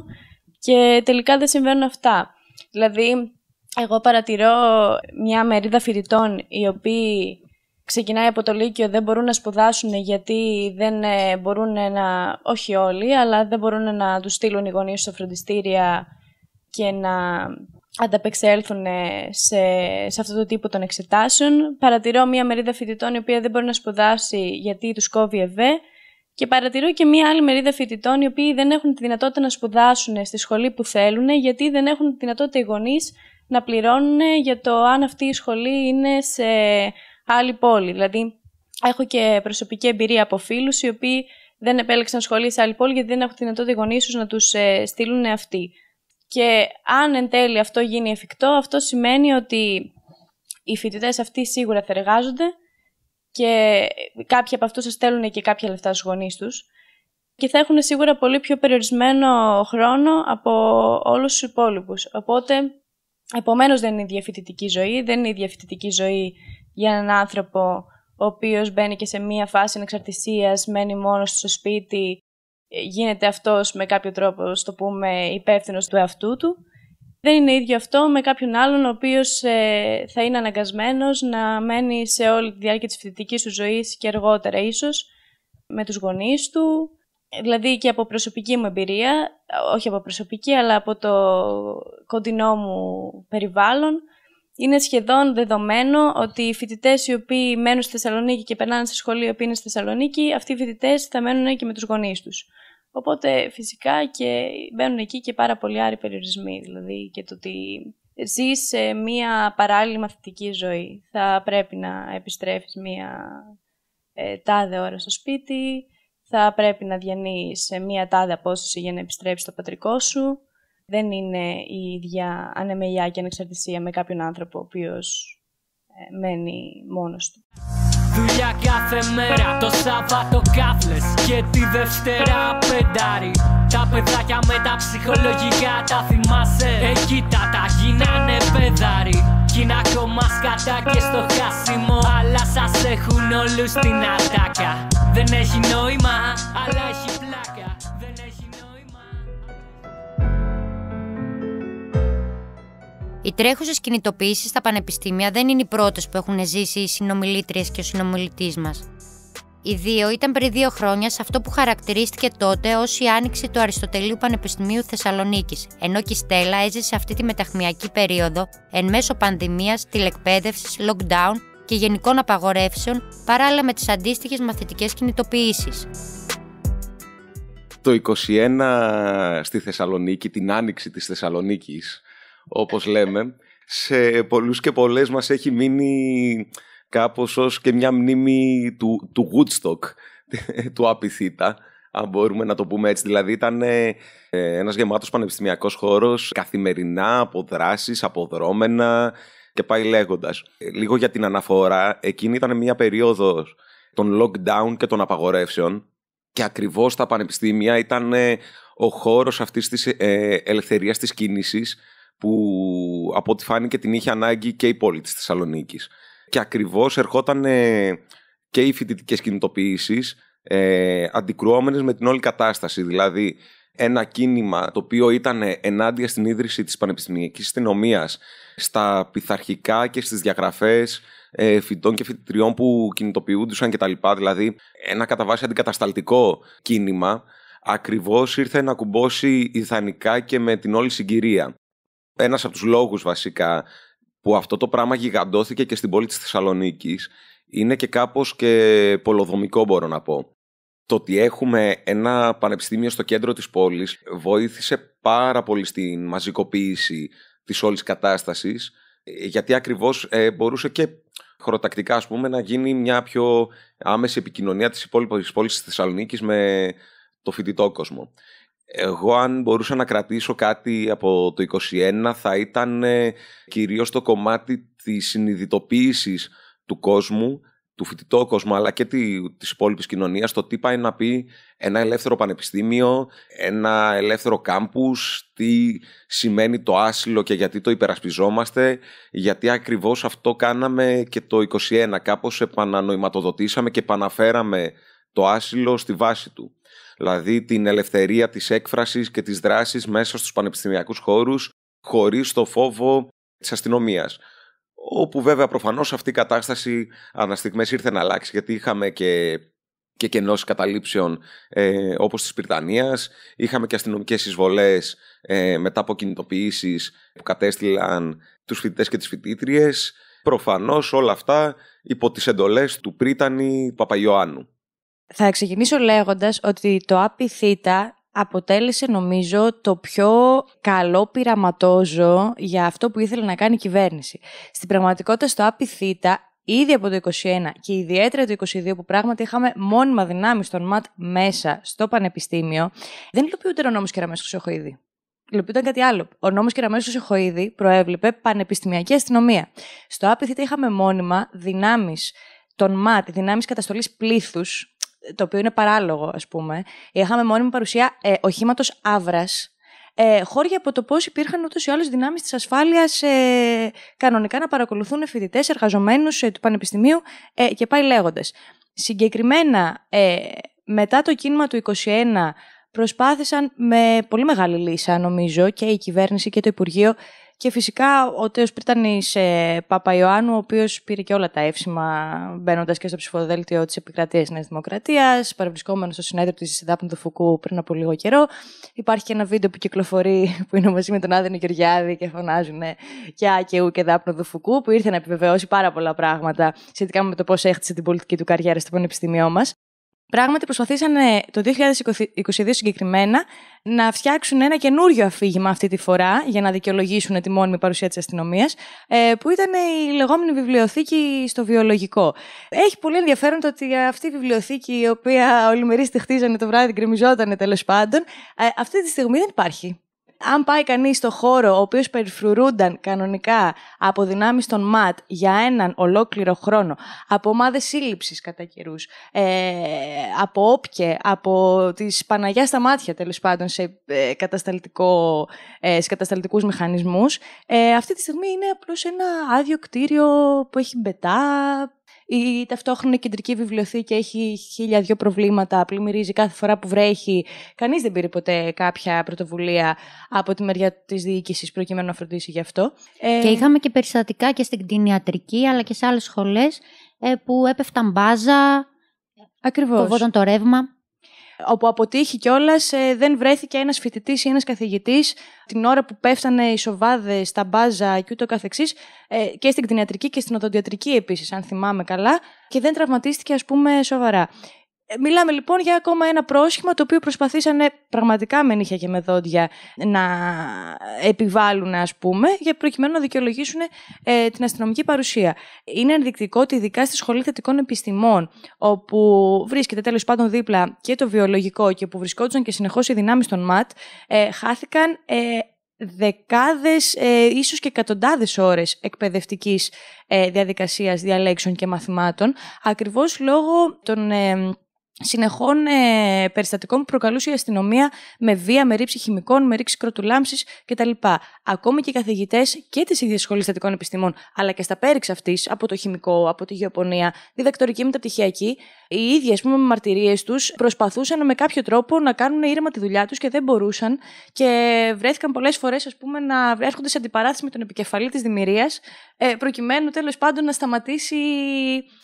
και τελικά δεν συμβαίνουν αυτά. Δηλαδή, εγώ παρατηρώ μια μερίδα φοιτητών οι οποίοι ξεκινάει από το Λύκειο, δεν μπορούν να σπουδάσουν γιατί δεν ε, μπορούν να, όχι όλοι, αλλά δεν μπορούν να τους στείλουν οι γονείς στο φροντιστήρια και να ανταπεξέλθουν ε, σε, σε αυτό το τύπο των εξετάσεων. Παρατηρώ μια μερίδα φοιτητών η οποία δεν μπορούν να σπουδάσει γιατί τους κόβει ΕΒΕ και παρατηρώ και μια άλλη μερίδα φοιτητών οι οποίοι δεν έχουν τη δυνατότητα να σπουδάσουν στη σχολή που θέλουν γιατί δεν έχουν τη δυνατότητα οι γονείς να πληρώνουν για το αν αυτή η σχολή είναι σε άλλη πόλη. Δηλαδή, έχω και προσωπική εμπειρία από φίλους οι οποίοι δεν επέλεξαν σχολή σε άλλη πόλη γιατί δεν έχουν τη δυνατότητα οι γονείς τους να τους ε, στείλουν αυτοί. Και αν εν τέλει αυτό γίνει εφικτό, αυτό σημαίνει ότι οι φοιτητές αυτοί σίγουρα θα εργάζονται και κάποιοι από αυτούς θα στέλνουν και κάποια λεφτά στους γονείς τους. και θα έχουν σίγουρα πολύ πιο περιορισμένο χρόνο από όλους τους υπόλοιπους. Οπότε Επομένως, δεν είναι η διαφοιτητική ζωή. Δεν είναι η διαφοιτητική ζωή για έναν άνθρωπο ο οποίος μπαίνει και σε μία φάση ανεξαρτησίας, μένει μόνος στο σπίτι, ε, γίνεται αυτός με κάποιο τρόπο, στο πούμε, υπεύθυνος του εαυτού του. Δεν είναι ίδιο αυτό με κάποιον άλλον ο οποίος ε, θα είναι αναγκασμένος να μένει σε όλη τη διάρκεια της φοιτητικής του ζωής και αργότερα ίσως με τους γονείς του δηλαδή και από προσωπική μου εμπειρία, όχι από προσωπική, αλλά από το κοντινό μου περιβάλλον, είναι σχεδόν δεδομένο ότι οι φοιτητές οι οποίοι μένουν στη Θεσσαλονίκη και περνάνε σε σχολείο που είναι στη Θεσσαλονίκη, αυτοί οι φοιτητές θα μένουν και με τους γονείς τους. Οπότε φυσικά και μπαίνουν εκεί και πάρα πολλοί άλλοι περιορισμοί. Δηλαδή και το ότι ζεις σε μία παράλληλη μαθητική ζωή. Θα πρέπει να επιστρέφεις μία ε, τάδε ώρα στο σπίτι, θα πρέπει να σε μία τάδε απόσταση για να επιστρέψεις στο πατρικό σου. Δεν είναι η ίδια ανεμελιά και ανεξαρτησία με κάποιον άνθρωπο ο οποίος ε, μένει μόνος του. Δουλειά κάθε μέρα, το Σάββατο και τη Δευτέρα πεντάρι τα παιδάκια με τα ψυχολογικά τα θυμάσαι Εκεί τα τα γίνανε παιδάρι Κι είναι ακόμα σκατά και στο χάσιμο Αλλά σας έχουν όλους την ατάκα Δεν έχει νόημα αλλά έχει πλάκα Δεν έχει νόημα Οι τρέχουσες κινητοποιήσεις στα πανεπιστήμια δεν είναι οι πρώτες που έχουν ζήσει οι συνομιλήτριες και ο συνομιλητής μας. Οι δύο ήταν πριν δύο χρόνια σε αυτό που χαρακτηρίστηκε τότε ως η άνοιξη του Αριστοτελείου Πανεπιστημίου Θεσσαλονίκης, ενώ και η Στέλλα έζησε αυτή τη μεταχμιακή περίοδο εν μέσω πανδημίας, τηλεκπαίδευσης, lockdown και γενικών απαγορεύσεων, παράλληλα με τις αντίστοιχες μαθητικές κινητοποιήσεις. Το 21 στη Θεσσαλονίκη, την άνοιξη της Θεσσαλονίκης, όπως λέμε, σε πολλούς και πολλές μας έχει μείνει κάπως ως και μια μνήμη του, του Woodstock, του Απιθήτα, αν μπορούμε να το πούμε έτσι. Δηλαδή ήταν ε, ε, ένας γεμάτος πανεπιστημιακός χώρος, καθημερινά, από δράσεις, αποδρόμενα και πάει λέγοντας. Ε, λίγο για την αναφορά, εκείνη ήταν μια περίοδος των lockdown και των απαγορεύσεων και ακριβώς τα πανεπιστήμια ήταν ε, ο χώρος αυτής της ε, ελευθερίας της κίνησης που από ό,τι φάνηκε την είχε ανάγκη και η πόλη της Θεσσαλονίκης. Και ακριβώς ερχόταν και οι φοιτητικές κινητοποιήσεις ε, με την όλη κατάσταση. Δηλαδή, ένα κίνημα το οποίο ήταν ενάντια στην ίδρυση της πανεπιστημιακής αστυνομίας στα πειθαρχικά και στις διαγραφές ε, φοιτών και φοιτητριών που κινητοποιούντουσαν κτλ. Δηλαδή, ένα κατά βάση αντικατασταλτικό κίνημα ακριβώς ήρθε να κουμπώσει ιδανικά και με την όλη συγκυρία. Ένας από τους λόγους βασικά που αυτό το πράγμα γιγαντώθηκε και στην πόλη της Θεσσαλονίκης είναι και κάπως και πολοδομικό μπορώ να πω. Το ότι έχουμε ένα πανεπιστήμιο στο κέντρο της πόλης βοήθησε πάρα πολύ στην μαζικοποίηση της όλης κατάστασης γιατί ακριβώς ε, μπορούσε και χροτακτικά ας πούμε, να γίνει μια πιο άμεση επικοινωνία της υπόλοιπης πόλης της Θεσσαλονίκης με το φοιτητό κόσμο. Εγώ αν μπορούσα να κρατήσω κάτι από το 21 θα ήταν ε, κυρίως το κομμάτι της συνειδητοποίησης του κόσμου, του φοιτητό κόσμου αλλά και τη, της υπόλοιπης κοινωνίας το τι πάει να πει ένα ελεύθερο πανεπιστήμιο, ένα ελεύθερο κάμπους, τι σημαίνει το άσυλο και γιατί το υπερασπιζόμαστε, γιατί ακριβώς αυτό κάναμε και το 21 κάπως επανανοηματοδοτήσαμε και επαναφέραμε το άσυλο στη βάση του. Δηλαδή την ελευθερία της έκφρασης και της δράσης μέσα στους πανεπιστημιακούς χώρους χωρίς το φόβο της αστυνομίας. Όπου βέβαια προφανώς αυτή η κατάσταση αναστιγμές ήρθε να αλλάξει γιατί είχαμε και και κενώσεις καταλήψεων ε, όπως της Πυρτανίας. Είχαμε και αστυνομικές εισβολές ε, μετά από κινητοποιήσεις που κατέστηλαν τους φοιτητές και τις φοιτήτριες. Προφανώς όλα αυτά υπό τις εντολές του Πρίτανη Παπαϊωάννου. Θα ξεκινήσω λέγοντας ότι το ΑΠΙΘΙΤΑ αποτέλεσε νομίζω το πιο καλό πειραματόζω για αυτό που ήθελε να κάνει η κυβέρνηση. Στην πραγματικότητα στο ΑΠΙΘΙΤΑ ήδη από το 2021 και ιδιαίτερα το 2022 που πράγματι είχαμε μόνιμα δυνάμεις των ΜΑΤ μέσα στο Πανεπιστήμιο, δεν υλοποιούνται ο νόμος Κεραμέσου Χρυσοχοίδη. Υλοποιούνταν κάτι άλλο. Ο νόμος Κεραμέσου Χρυσοχοίδη προέβλεπε πανεπιστημιακή αστυνομία. Στο ΑΠΙΘΙΤΑ είχαμε μόνιμα δυνάμεις των ΜΑΤ, δυνάμεις καταστολής πλήθους, το οποίο είναι παράλογο, ας πούμε, είχαμε μόνιμη παρουσία ε, οχήματος άβρας, ε, χώρια από το πώς υπήρχαν ούτως ή άλλως δυνάμεις της ασφάλειας ε, κανονικά να παρακολουθούν φοιτητές, εργαζομένους ε, του Πανεπιστημίου ε, και πάει λέγοντας. Συγκεκριμένα, ε, μετά το κίνημα του 21 προσπάθησαν με πολύ μεγάλη λύσα, νομίζω, και η κυβέρνηση και το Υπουργείο και φυσικά ο Τέος Πρίτανη ε, Παπαϊωάννου, ο οποίος πήρε και όλα τα εύσημα μπαίνοντας και στο ψηφοδέλτιο της επικρατείας Νέας Δημοκρατίας, παρευρισκόμενος στο συνέδριο της Συντάπνου του Φουκού πριν από λίγο καιρό. Υπάρχει και ένα βίντεο που κυκλοφορεί που είναι μαζί με τον Άδενη Γεωργιάδη και φωνάζουν και Άκεου και Δάπνο του Φουκού, που ήρθε να επιβεβαιώσει πάρα πολλά πράγματα σχετικά με το πώς έχτισε την πολιτική του καριέρα στο πανεπιστήμιό μας. Πράγματι προσπαθήσαν το 2022 συγκεκριμένα να φτιάξουν ένα καινούριο αφήγημα αυτή τη φορά για να δικαιολογήσουν τη μόνιμη παρουσία της αστυνομίας, ε, που ήταν η λεγόμενη βιβλιοθήκη στο βιολογικό. Έχει πολύ ενδιαφέρον το ότι αυτή η βιβλιοθήκη η οποία τη χτίζανε το βράδυ, γκρεμιζόταν τέλος πάντων ε, αυτή τη στιγμή δεν υπάρχει αν πάει κανείς στο χώρο ο οποίος περιφρουρούνταν κανονικά από δυνάμεις των ΜΑΤ για έναν ολόκληρο χρόνο, από ομάδες σύλληψης κατά καιρούς, ε, από όπκε, από τις Παναγιά στα μάτια τέλος πάντων σε, ε, κατασταλτικό, ε, σε κατασταλτικούς μηχανισμούς, αυτή τη στιγμή είναι απλώς ένα άδειο κτίριο που έχει μπετά, η ταυτόχρονη κεντρική βιβλιοθήκη έχει χίλια δυο προβλήματα, πλημμυρίζει κάθε φορά που βρέχει. Κανείς δεν πήρε ποτέ κάποια πρωτοβουλία από τη μεριά της διοίκησης προκειμένου να φροντίσει γι' αυτό. Ε, και είχαμε και περιστατικά και στην κτηνιατρική αλλά και σε άλλες σχολές ε, που έπεφταν μπάζα. Ακριβώς. το ρεύμα όπου αποτύχει κιόλας, ε, δεν βρέθηκε ένας φοιτητής ή ένας καθηγητής την ώρα που πέφτανε οι σοβάδες, τα μπάζα και ούτω καθεξής, ε, και στην κτηνιατρική και στην οδοντιατρική επίσης, αν θυμάμαι καλά, και δεν τραυματίστηκε, ας πούμε, σοβαρά. Ε, μιλάμε λοιπόν για ακόμα ένα πρόσχημα το οποίο προσπαθήσανε πραγματικά με νύχια και με δόντια να επιβάλλουν, ας πούμε, για προκειμένου να δικαιολογήσουν ε, την αστυνομική παρουσία. Είναι ενδεικτικό ότι ειδικά στη Σχολή Θετικών Επιστημών, όπου βρίσκεται τέλος πάντων δίπλα και το βιολογικό και που βρισκόντουσαν και συνεχώς οι δυνάμεις των ΜΑΤ, ε, χάθηκαν ε, δεκάδες, ε, ίσως και εκατοντάδες ώρες εκπαιδευτικής ε, διαδικασίας διαλέξεων και μαθημάτων, ακριβώς λόγω των συνεχών ε, περιστατικών που προκαλούσε η αστυνομία με βία, με ρήψη χημικών, με ρήξη κροτουλάμψης κτλ. Ακόμη και οι καθηγητές και τη ίδια Σχολή θετικών Επιστημών, αλλά και στα πέριξ αυτής, από το χημικό, από τη γεωπονία, διδακτορική μεταπτυχιακή, οι ίδιοι, ας πούμε, με μαρτυρίες τους προσπαθούσαν με κάποιο τρόπο να κάνουν ήρεμα τη δουλειά τους και δεν μπορούσαν. Και βρέθηκαν πολλές φορές, ας πούμε, να έρχονται σε αντιπαράθεση με τον επικεφαλή της δημιουργίας, ε, προκειμένου τέλος πάντων να σταματήσει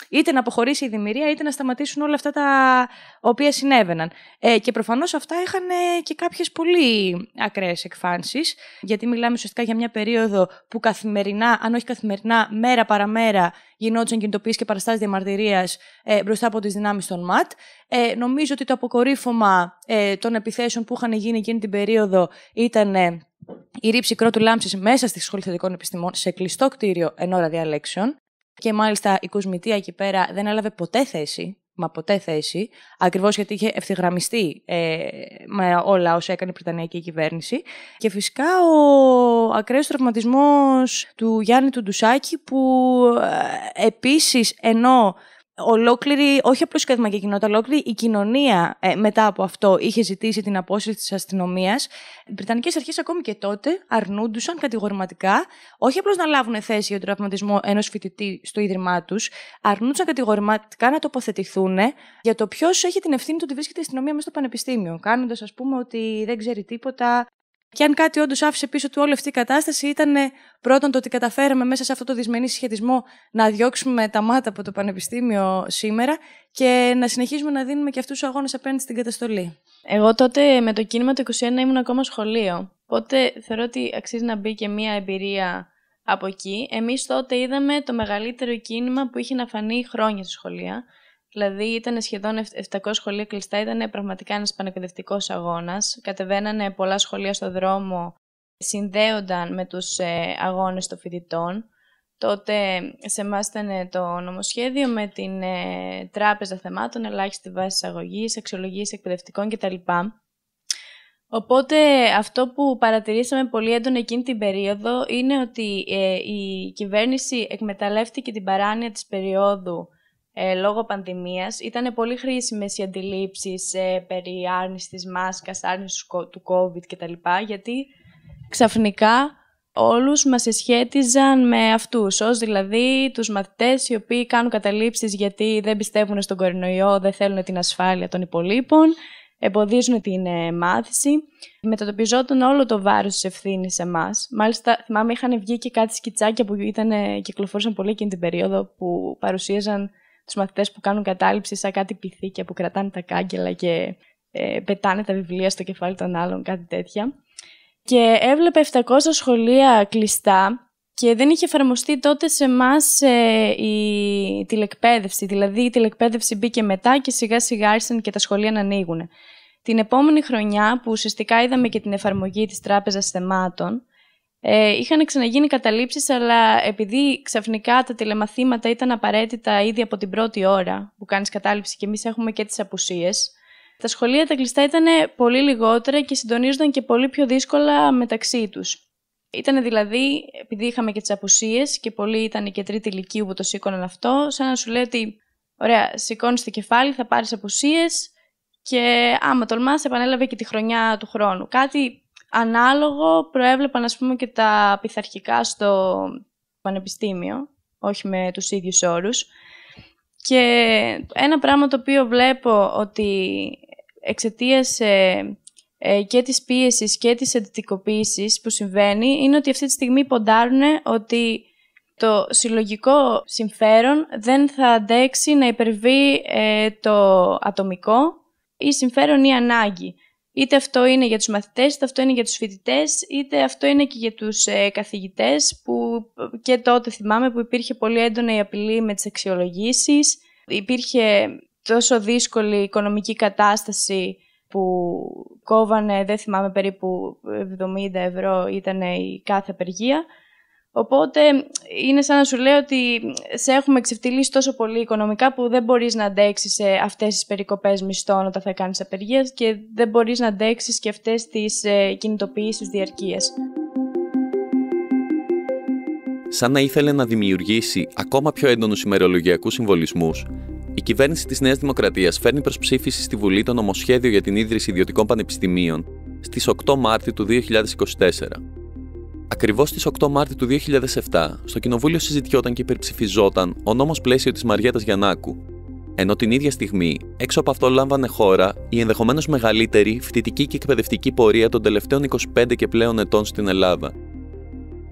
είτε να αποχωρήσει η δημιουργία, είτε να σταματήσουν όλα αυτά τα οποία συνέβαιναν. Ε, και προφανώς αυτά είχαν ε, και κάποιες πολύ ακραίες εκφάνσεις, γιατί μιλάμε ουσιαστικά για μια περίοδο που καθημερινά, αν όχι καθημερινά, μέρα παραμέρα γινόντουσαν κινητοποιήσει και παραστάσεις διαμαρτυρίας ε, μπροστά από τις δυνάμεις των ΜΑΤ. Ε, νομίζω ότι το αποκορύφωμα ε, των επιθέσεων που είχαν γίνει εκείνη την περίοδο ήταν η ρήψη κρότου λάμψης μέσα στη Σχολή Επιστημών σε κλειστό κτίριο εν ώρα διαλέξεων. Και μάλιστα η Κοσμητεία εκεί πέρα δεν έλαβε ποτέ θέση μα ποτέ θέση, ακριβώς γιατί είχε ευθυγραμμιστεί ε, με όλα όσα έκανε η πρετανιακή κυβέρνηση. Και φυσικά ο ακραίος τραυματισμός του Γιάννη του που ε, επίσης ενώ ολόκληρη, όχι απλώς η ακαδημαϊκή κοινότητα, ολόκληρη η κοινωνία ε, μετά από αυτό είχε ζητήσει την απόσυρση της αστυνομίας. Οι Βρετανικές αρχές ακόμη και τότε αρνούντουσαν κατηγορηματικά, όχι απλώς να λάβουν θέση για τον τραυματισμό ενός φοιτητή στο ίδρυμά τους, αρνούντουσαν κατηγορηματικά να τοποθετηθούν για το ποιος έχει την ευθύνη του ότι βρίσκεται η αστυνομία μέσα στο πανεπιστήμιο. Κάνοντας, ας πούμε, ότι δεν ξέρει τίποτα, και αν κάτι όντως άφησε πίσω του όλη αυτή η κατάσταση, ήταν πρώτον το ότι καταφέραμε μέσα σε αυτό το δυσμενή συσχετισμό να διώξουμε τα μάτια από το Πανεπιστήμιο σήμερα και να συνεχίσουμε να δίνουμε και αυτούς τους αγώνες απέναντι στην καταστολή. Εγώ τότε με το κίνημα το 21 ήμουν ακόμα σχολείο. Οπότε θεωρώ ότι αξίζει να μπει και μία εμπειρία από εκεί. Εμείς τότε είδαμε το μεγαλύτερο κίνημα που είχε να φανεί χρόνια στη σχολεία. Δηλαδή ήταν σχεδόν 700 σχολεία κλειστά, ήταν πραγματικά ένας πανεκπαιδευτικός αγώνας. Κατεβαίνανε πολλά σχολεία στο δρόμο, συνδέονταν με τους ε, αγώνες των φοιτητών. Τότε σε εμάς ήταν το νομοσχέδιο με την ε, τράπεζα θεμάτων, ελάχιστη βάση εισαγωγής, αξιολογήση εκπαιδευτικών κτλ. Οπότε αυτό που παρατηρήσαμε πολύ έντονα εκείνη την περίοδο είναι ότι ε, η κυβέρνηση εκμεταλλεύτηκε την παράνοια της περίοδου ε, λόγω πανδημίας ήταν πολύ χρήσιμες οι αντιλήψεις ε, περί άρνησης της μάσκας, άρνησης του COVID κτλ. Γιατί ξαφνικά όλους μας εσχέτιζαν με αυτούς, ως δηλαδή τους μαθητές οι οποίοι κάνουν καταλήψεις γιατί δεν πιστεύουν στον κορονοϊό, δεν θέλουν την ασφάλεια των υπολείπων, εμποδίζουν την ε, μάθηση. Μετατοπιζόταν όλο το βάρος της ευθύνης σε εμάς. Μάλιστα, θυμάμαι είχαν βγει και κάτι σκιτσάκια που ήταν, κυκλοφόρησαν πολύ εκείνη την περίοδο που παρουσίαζαν τους μαθητές που κάνουν κατάληψη σαν κάτι πυθίκια που κρατάνε τα κάγκελα και ε, πετάνε τα βιβλία στο κεφάλι των άλλων, κάτι τέτοια. Και έβλεπε 700 σχολεία κλειστά και δεν είχε εφαρμοστεί τότε σε εμάς ε, η τηλεκπαίδευση. Δηλαδή η τηλεκπαίδευση μπήκε μετά και σιγά σιγά άρχισαν και τα σχολεία να ανοίγουν. Την επόμενη χρονιά που ουσιαστικά είδαμε και την εφαρμογή της Τράπεζας Θεμάτων, ε, είχαν ξαναγίνει καταλήψεις, αλλά επειδή ξαφνικά τα τηλεμαθήματα ήταν απαραίτητα ήδη από την πρώτη ώρα που κάνεις κατάληψη και εμείς έχουμε και τις απουσίες, τα σχολεία τα κλειστά ήταν πολύ λιγότερα και συντονίζονταν και πολύ πιο δύσκολα μεταξύ τους. Ήταν δηλαδή, επειδή είχαμε και τις απουσίες και πολλοί ήταν και τρίτη ηλικίου που το σήκωναν αυτό, σαν να σου λέει ότι, ωραία, σηκώνεις το κεφάλι, θα πάρεις απουσίες και άμα τολμάς, επανέλαβε και τη χρονιά του χρόνου. Κάτι Ανάλογο προέβλεπαν ας πούμε και τα πειθαρχικά στο πανεπιστήμιο, όχι με τους ίδιους όρους. Και ένα πράγμα το οποίο βλέπω ότι εξαιτίας ε, ε, και της πίεσης και της αντιτικοποίησης που συμβαίνει είναι ότι αυτή τη στιγμή ποντάρουν ότι το συλλογικό συμφέρον δεν θα αντέξει να υπερβεί ε, το ατομικό ή συμφέρον ή ανάγκη. Είτε αυτό είναι για τους μαθητές, είτε αυτό είναι για τους φοιτητές, είτε αυτό είναι και για τους ε, καθηγητές που και τότε θυμάμαι που υπήρχε πολύ έντονη η απειλή με τις αξιολογήσεις. Υπήρχε τόσο δύσκολη οικονομική κατάσταση που κόβανε, δεν θυμάμαι περίπου 70 ευρώ ήταν η κάθε απεργία. Οπότε είναι σαν να σου λέω ότι σε έχουμε ξεφτυλίσει τόσο πολύ οικονομικά που δεν μπορείς να αντέξεις σε αυτές τις περικοπές μισθών όταν θα κάνεις απεργία και δεν μπορείς να αντέξεις και αυτές τις ε, κινητοποιήσεις διαρκείας. Σαν να ήθελε να δημιουργήσει ακόμα πιο έντονους ημερολογιακούς συμβολισμούς, η κυβέρνηση της Νέας Δημοκρατίας φέρνει προ ψήφιση στη Βουλή το νομοσχέδιο για την ίδρυση ιδιωτικών πανεπιστημίων στις 8 Μάρτιου του 2024. Ακριβώς στις 8 Μάρτιου του 2007, στο Κοινοβούλιο συζητιόταν και υπερψηφιζόταν ο νόμος πλαίσιο της Μαριέτας Γιαννάκου. Ενώ την ίδια στιγμή, έξω από αυτό λάμβανε χώρα η ενδεχομένως μεγαλύτερη φοιτητική και εκπαιδευτική πορεία των τελευταίων 25 και πλέον ετών στην Ελλάδα.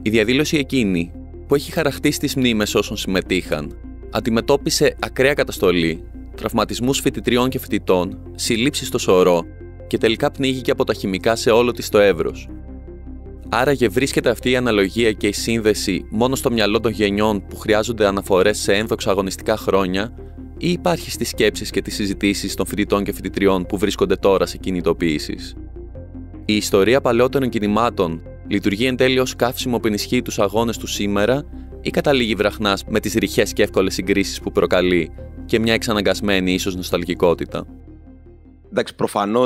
Η διαδήλωση εκείνη, που έχει χαραχτεί στις μνήμες όσων συμμετείχαν, αντιμετώπισε ακραία καταστολή, τραυματισμούς φοιτητριών και φοιτητών, συλλήψεις στο σωρό και τελικά πνίγηκε από τα χημικά σε όλο της το Εύρος. Άραγε βρίσκεται αυτή η αναλογία και η σύνδεση μόνο στο μυαλό των γενιών που χρειάζονται αναφορές σε ένδοξα αγωνιστικά χρόνια, ή υπάρχει στις σκέψεις και τις συζητήσεις των φοιτητών και φοιτητριών που βρίσκονται τώρα σε κινητοποιήσει. Η ιστορία παλαιότερων κινημάτων λειτουργεί εν τέλει ως καύσιμο που ενισχύει τους αγώνες του σήμερα ή καταλήγει βραχνάς με τις ρηχές και εύκολες συγκρίσεις που προκαλεί και μια εξαναγκασμένη ίσως νοσταλγικότητα. Εντάξει, προφανώς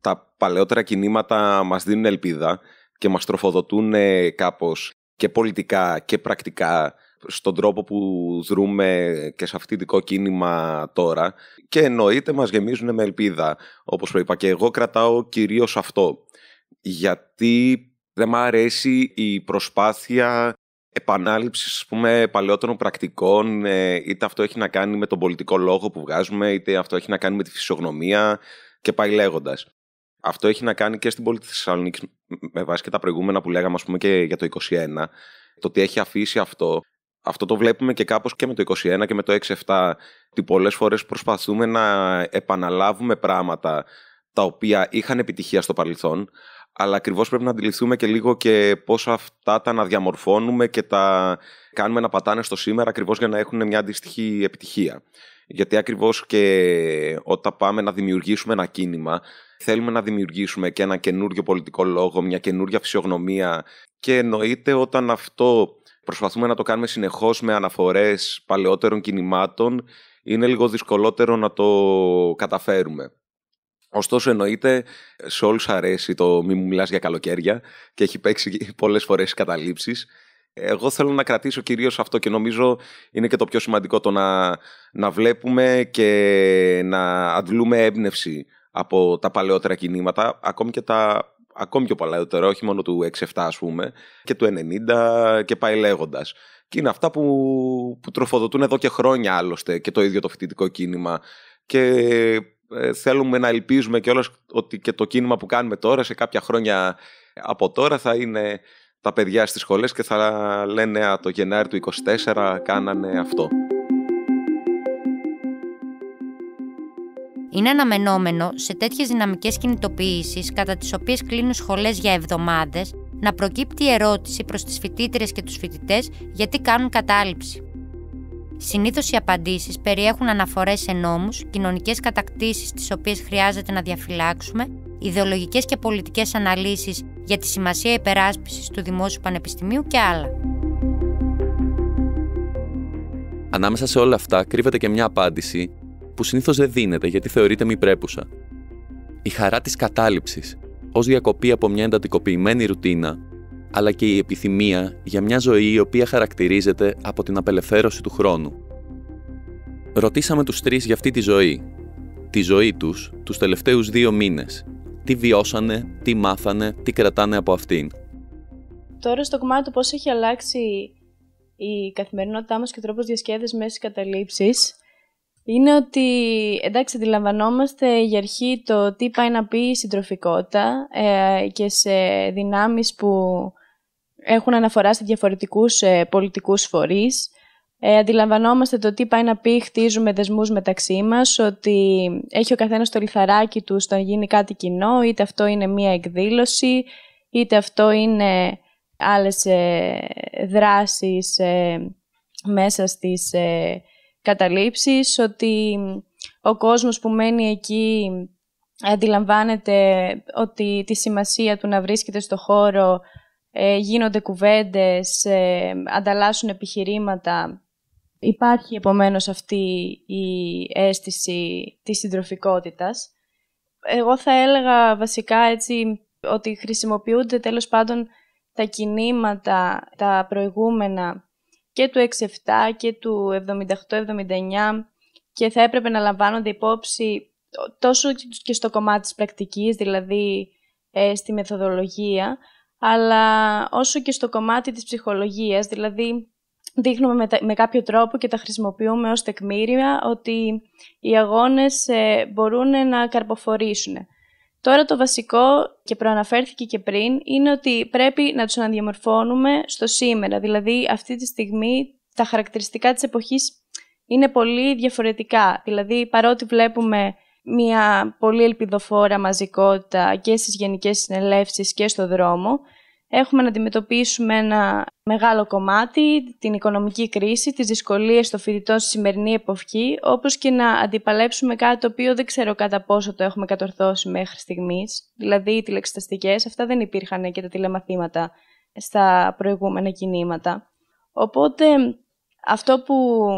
τα παλαιότερα κινήματα μας δίνουν ελπίδα και μας τροφοδοτούν κάπως και πολιτικά και πρακτικά στον τρόπο που δρούμε και σε αυτή το κίνημα τώρα και εννοείται μας γεμίζουν με ελπίδα όπως είπα και εγώ κρατάω κυρίως αυτό γιατί δεν μου αρέσει η προσπάθεια επανάληψης πούμε, παλαιότερων πρακτικών ε, είτε αυτό έχει να κάνει με τον πολιτικό λόγο που βγάζουμε είτε αυτό έχει να κάνει με τη φυσιογνωμία και πάει αυτό έχει να κάνει και στην πόλη της Θεσσαλονίκης, με βάση και τα προηγούμενα που λέγαμε, ας πούμε, και για το 2021, Το ότι έχει αφήσει αυτό. Αυτό το βλέπουμε και κάπως και με το 2021 και με το 67. 7 ότι πολλές φορές προσπαθούμε να επαναλάβουμε πράγματα τα οποία είχαν επιτυχία στο παρελθόν, αλλά ακριβώς πρέπει να αντιληφθούμε και λίγο και πώς αυτά τα αναδιαμορφώνουμε και τα κάνουμε να πατάνε στο σήμερα ακριβώς για να έχουν μια αντίστοιχη επιτυχία. Γιατί ακριβώς και όταν πάμε να δημιουργήσουμε ένα κίνημα, Θέλουμε να δημιουργήσουμε και ένα καινούριο πολιτικό λόγο, μια καινούρια φυσιογνωμία. Και εννοείται όταν αυτό προσπαθούμε να το κάνουμε συνεχώς με αναφορές παλαιότερων κινημάτων, είναι λίγο δυσκολότερο να το καταφέρουμε. Ωστόσο εννοείται, σε όλους αρέσει το «Μη μου μιλάς για καλοκαίρια» και έχει παίξει πολλές φορές καταλήψεις. Εγώ θέλω να κρατήσω κυρίως αυτό και νομίζω είναι και το πιο σημαντικό το να, να βλέπουμε και να αντλούμε έμπνευση από τα παλαιότερα κινήματα, ακόμη και τα ακόμη πιο παλαιότερα, όχι μόνο του 67 ας πούμε, και του 90 και πάει λέγοντας. Και είναι αυτά που, που τροφοδοτούν εδώ και χρόνια άλλωστε και το ίδιο το φοιτητικό κίνημα. Και ε, θέλουμε να ελπίζουμε και όλες ότι και το κίνημα που κάνουμε τώρα σε κάποια χρόνια από τώρα θα είναι τα παιδιά στις σχολές και θα λένε α, το Γενάρη του 24 κάνανε αυτό. Είναι αναμενόμενο σε τέτοιες δυναμικές κινητοποιήσεις, κατά τις οποίες κλείνουν σχολές για εβδομάδες, να προκύπτει η ερώτηση προς τις φοιτήτρε και τους φοιτητές γιατί κάνουν κατάληψη. Συνήθως οι απαντήσεις περιέχουν αναφορές σε νόμους, κοινωνικές κατακτήσεις τις οποίες χρειάζεται να διαφυλάξουμε, ιδεολογικές και πολιτικές αναλύσεις για τη σημασία υπεράσπισης του δημόσιου πανεπιστημίου και άλλα. Ανάμεσα σε όλα αυτά κρύβεται και μια απάντηση που συνήθως δεν δίνεται γιατί θεωρείται μη πρέπουσα. Η χαρά της κατάληψης, ως διακοπή από μια εντατικοποιημένη ρουτίνα, αλλά και η επιθυμία για μια ζωή η οποία χαρακτηρίζεται από την απελευθέρωση του χρόνου. Ρωτήσαμε τους τρεις για αυτή τη ζωή, τη ζωή τους τους τελευταίους δύο μήνες, τι βιώσανε, τι μάθανε, τι κρατάνε από αυτήν. Τώρα στο κομμάτι του πώς έχει αλλάξει η καθημερινότητά μας και ο τρόπος διασκέδασης μέσα στις καταλήψεις, είναι ότι εντάξει αντιλαμβανόμαστε για αρχή το τι πάει να πει η συντροφικότητα ε, και σε δυνάμεις που έχουν αναφορά σε διαφορετικούς ε, πολιτικούς φορείς. Ε, αντιλαμβανόμαστε το τι πάει να πει, χτίζουμε δεσμούς μεταξύ μας, ότι έχει ο καθένας το λιθαράκι του στο να γίνει κάτι κοινό, είτε αυτό είναι μία εκδήλωση, είτε αυτό είναι άλλες ε, δράσεις ε, μέσα στις καταλήψεις, ότι ο κόσμος που μένει εκεί αντιλαμβάνεται ότι τη σημασία του να βρίσκεται στο χώρο, ε, γίνονται κουβέντες, ε, ανταλλάσσουν επιχειρήματα. Υπάρχει επομένως αυτή η αίσθηση της συντροφικότητας. Εγώ θα έλεγα βασικά έτσι ότι χρησιμοποιούνται τέλος πάντων τα κινήματα, τα προηγούμενα και του 67 και του 78-79 και θα έπρεπε να λαμβάνονται υπόψη τόσο και στο κομμάτι της πρακτικής, δηλαδή ε, στη μεθοδολογία, αλλά όσο και στο κομμάτι της ψυχολογίας, δηλαδή δείχνουμε με, κάποιο τρόπο και τα χρησιμοποιούμε ως τεκμήρια ότι οι αγώνες ε, μπορούν να καρποφορήσουν. Τώρα το βασικό και προαναφέρθηκε και πριν είναι ότι πρέπει να τους αναδιαμορφώνουμε στο σήμερα. Δηλαδή αυτή τη στιγμή τα χαρακτηριστικά της εποχής είναι πολύ διαφορετικά. Δηλαδή παρότι βλέπουμε μια πολύ ελπιδοφόρα μαζικότητα και στις γενικές συνελεύσεις και στο δρόμο, έχουμε να αντιμετωπίσουμε ένα μεγάλο κομμάτι, την οικονομική κρίση, τις δυσκολίες των φοιτητών στη σημερινή εποχή, όπως και να αντιπαλέψουμε κάτι το οποίο δεν ξέρω κατά πόσο το έχουμε κατορθώσει μέχρι στιγμής. Δηλαδή οι τηλεξεταστικές, αυτά δεν υπήρχαν και τα τηλεμαθήματα στα προηγούμενα κινήματα. Οπότε αυτό που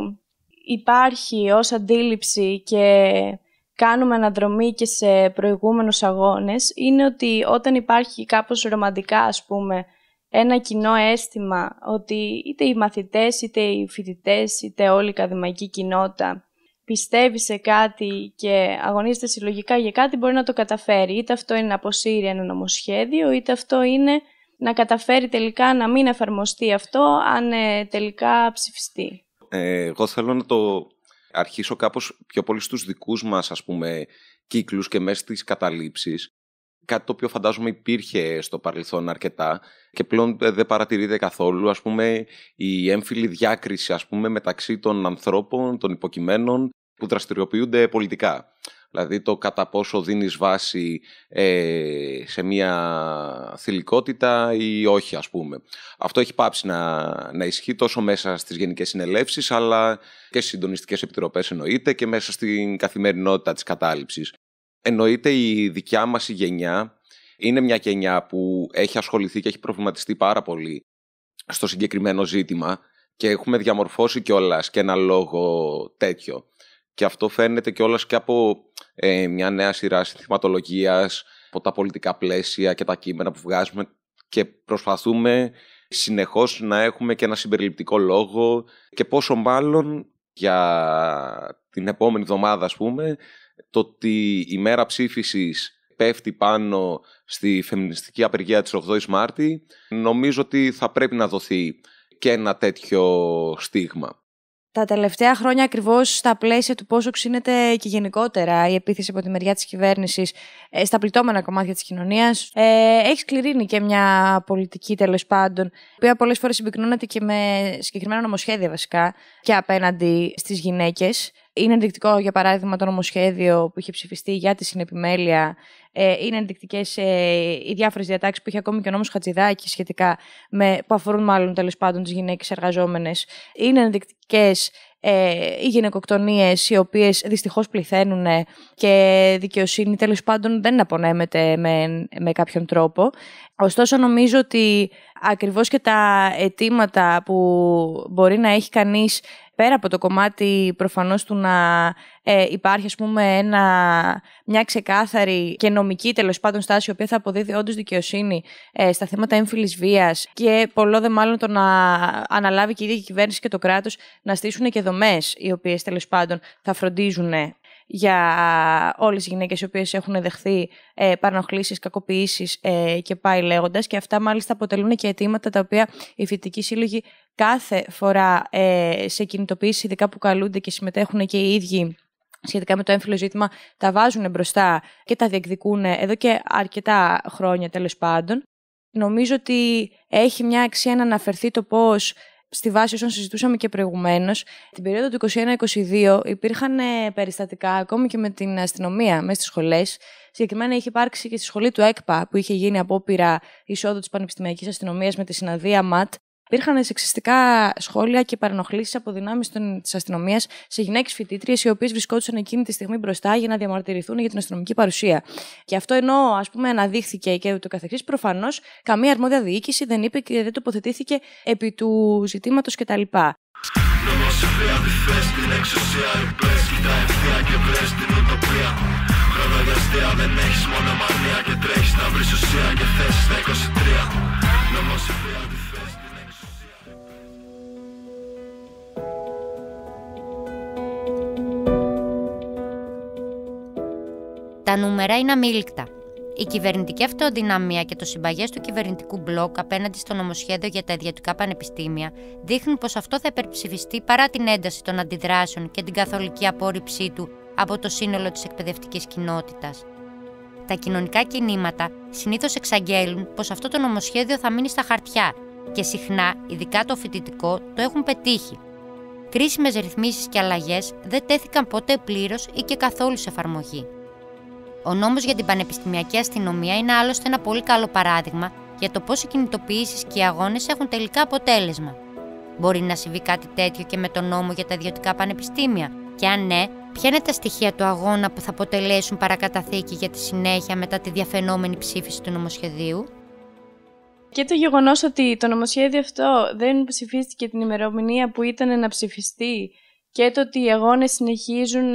υπάρχει ως αντίληψη και κάνουμε αναδρομή και σε προηγούμενους αγώνες είναι ότι όταν υπάρχει κάπως ρομαντικά ας πούμε ένα κοινό αίσθημα ότι είτε οι μαθητές είτε οι φοιτητές είτε όλη η ακαδημαϊκή κοινότητα πιστεύει σε κάτι και αγωνίζεται συλλογικά για κάτι μπορεί να το καταφέρει. Είτε αυτό είναι να αποσύρει ένα νομοσχέδιο είτε αυτό είναι να καταφέρει τελικά να μην εφαρμοστεί αυτό αν ε, τελικά ψηφιστεί. Ε, εγώ θέλω να το αρχίσω κάπως πιο πολύ στους δικούς μας ας πούμε κύκλους και μέσα στις καταλήψεις κάτι το οποίο φαντάζομαι υπήρχε στο παρελθόν αρκετά και πλέον ε, δεν παρατηρείται καθόλου ας πούμε η έμφυλη διάκριση ας πούμε μεταξύ των ανθρώπων, των υποκειμένων που δραστηριοποιούνται πολιτικά. Δηλαδή το κατά πόσο δίνεις βάση ε, σε μια θηλυκότητα ή όχι ας πούμε. Αυτό έχει πάψει να, να ισχύει τόσο μέσα στις γενικές συνελεύσεις αλλά και στις συντονιστικές επιτροπές εννοείται και μέσα στην καθημερινότητα της κατάληψης. Εννοείται η δικιά μας γενιά είναι μια γενιά που έχει ασχοληθεί και έχει προβληματιστεί πάρα πολύ στο συγκεκριμένο ζήτημα και έχουμε διαμορφώσει κιόλας και ένα λόγο τέτοιο. Και αυτό φαίνεται κιόλας και από ε, μια νέα σειρά συνθηματολογίας, από τα πολιτικά πλαίσια και τα κείμενα που βγάζουμε και προσπαθούμε συνεχώς να έχουμε και ένα συμπεριληπτικό λόγο και πόσο μάλλον για την επόμενη εβδομάδα ας πούμε το ότι η μέρα ψήφισης πέφτει πάνω στη φεμινιστική απεργία της 8ης Μάρτη νομίζω ότι θα πρέπει να δοθεί και ένα τέτοιο στίγμα τα τελευταία χρόνια ακριβώς στα πλαίσια του πόσο ξύνεται και γενικότερα η επίθεση από τη μεριά της κυβέρνησης ε, στα πληττόμενα κομμάτια της κοινωνίας, ε, έχει σκληρύνει και μια πολιτική τέλος πάντων, η οποία πολλές φορές συμπυκνώνεται και με συγκεκριμένα νομοσχέδια βασικά και απέναντι στις γυναίκες. Είναι ενδεικτικό, για παράδειγμα, το νομοσχέδιο που είχε ψηφιστεί για τη συνεπιμέλεια. Ε, είναι ενδεικτικές ε, οι διάφορες διατάξεις που είχε ακόμη και ο νόμος Χατζηδάκης σχετικά με. που αφορούν μάλλον τέλος πάντων τις γυναίκες εργαζόμενες. Είναι ενδεικτικές ε, οι γυναικοκτονίες, οι οποίες δυστυχώς πληθαίνουν και δικαιοσύνη τέλος πάντων δεν απονέμεται με, με κάποιον τρόπο. Ωστόσο νομίζω ότι ακριβώς και τα αιτήματα που μπορεί να έχει κανείς πέρα από το κομμάτι προφανώς του να ε, υπάρχει ας πούμε ένα, μια ξεκάθαρη και νομική τέλος πάντων στάση η οποία θα αποδίδει όντως δικαιοσύνη ε, στα θέματα έμφυλης βίας και πολλό δε μάλλον το να αναλάβει και η ίδια κυβέρνηση και το κράτος να στήσουν και δομές οι οποίες τέλος πάντων θα φροντίζουν για όλες τι γυναίκες οι οποίες έχουν δεχθεί ε, παρανοχλήσεις, κακοποιήσεις ε, και πάει λέγοντας. Και αυτά μάλιστα αποτελούν και αιτήματα τα οποία οι φοιτητικοί σύλλογοι κάθε φορά ε, σε κινητοποίηση ειδικά που καλούνται και συμμετέχουν και οι ίδιοι σχετικά με το έμφυλο ζήτημα, τα βάζουν μπροστά και τα διεκδικούν εδώ και αρκετά χρόνια τέλος πάντων. Νομίζω ότι έχει μια αξία να αναφερθεί το πώς στη βάση όσων συζητούσαμε και προηγουμένως, την περίοδο του 2021-2022 υπήρχαν ε, περιστατικά ακόμη και με την αστυνομία μέσα στις σχολές. Συγκεκριμένα είχε υπάρξει και στη σχολή του ΕΚΠΑ που είχε γίνει απόπειρα εισόδου της Πανεπιστημιακής Αστυνομίας με τη συναδεία ΜΑΤ υπήρχαν σεξιστικά σχόλια και παρενοχλήσεις από δυνάμεις της αστυνομίας σε γυναίκες φοιτήτριες, οι οποίες βρισκόντουσαν εκείνη τη στιγμή μπροστά για να διαμαρτυρηθούν για την αστυνομική παρουσία. Και αυτό ενώ, ας πούμε, αναδείχθηκε και ούτω καθεξής, προφανώς καμία αρμόδια διοίκηση δεν είπε και δεν τοποθετήθηκε επί του ζητήματος κτλ. Την Τα νούμερα είναι αμήλικτα. Η κυβερνητική αυτοδυναμία και το συμπαγές του κυβερνητικού μπλοκ απέναντι στο νομοσχέδιο για τα ιδιωτικά πανεπιστήμια δείχνουν πως αυτό θα υπερψηφιστεί παρά την ένταση των αντιδράσεων και την καθολική απόρριψή του από το σύνολο της εκπαιδευτικής κοινότητας. Τα κοινωνικά κινήματα συνήθως εξαγγέλουν πως αυτό το νομοσχέδιο θα μείνει στα χαρτιά και συχνά, ειδικά το φοιτητικό, το έχουν πετύχει. Κρίσιμες ρυθμίσεις και αλλαγές δεν τέθηκαν ποτέ πλήρως ή και καθόλου σε εφαρμογή. Ο νόμος για την πανεπιστημιακή αστυνομία είναι άλλωστε ένα πολύ καλό παράδειγμα για το πώ οι κινητοποιήσεις και οι αγώνες έχουν τελικά αποτέλεσμα. Μπορεί να συμβεί κάτι τέτοιο και με τον νόμο για τα ιδιωτικά πανεπιστήμια, και αν ναι, ποια είναι τα στοιχεία του αγώνα που θα αποτελέσουν παρακαταθήκη για τη συνέχεια μετά τη διαφαινόμενη ψήφιση του νομοσχεδίου. Και το γεγονός ότι το νομοσχέδιο αυτό δεν ψηφίστηκε την ημερομηνία που ήταν να ψηφιστεί και το ότι οι αγώνες συνεχίζουν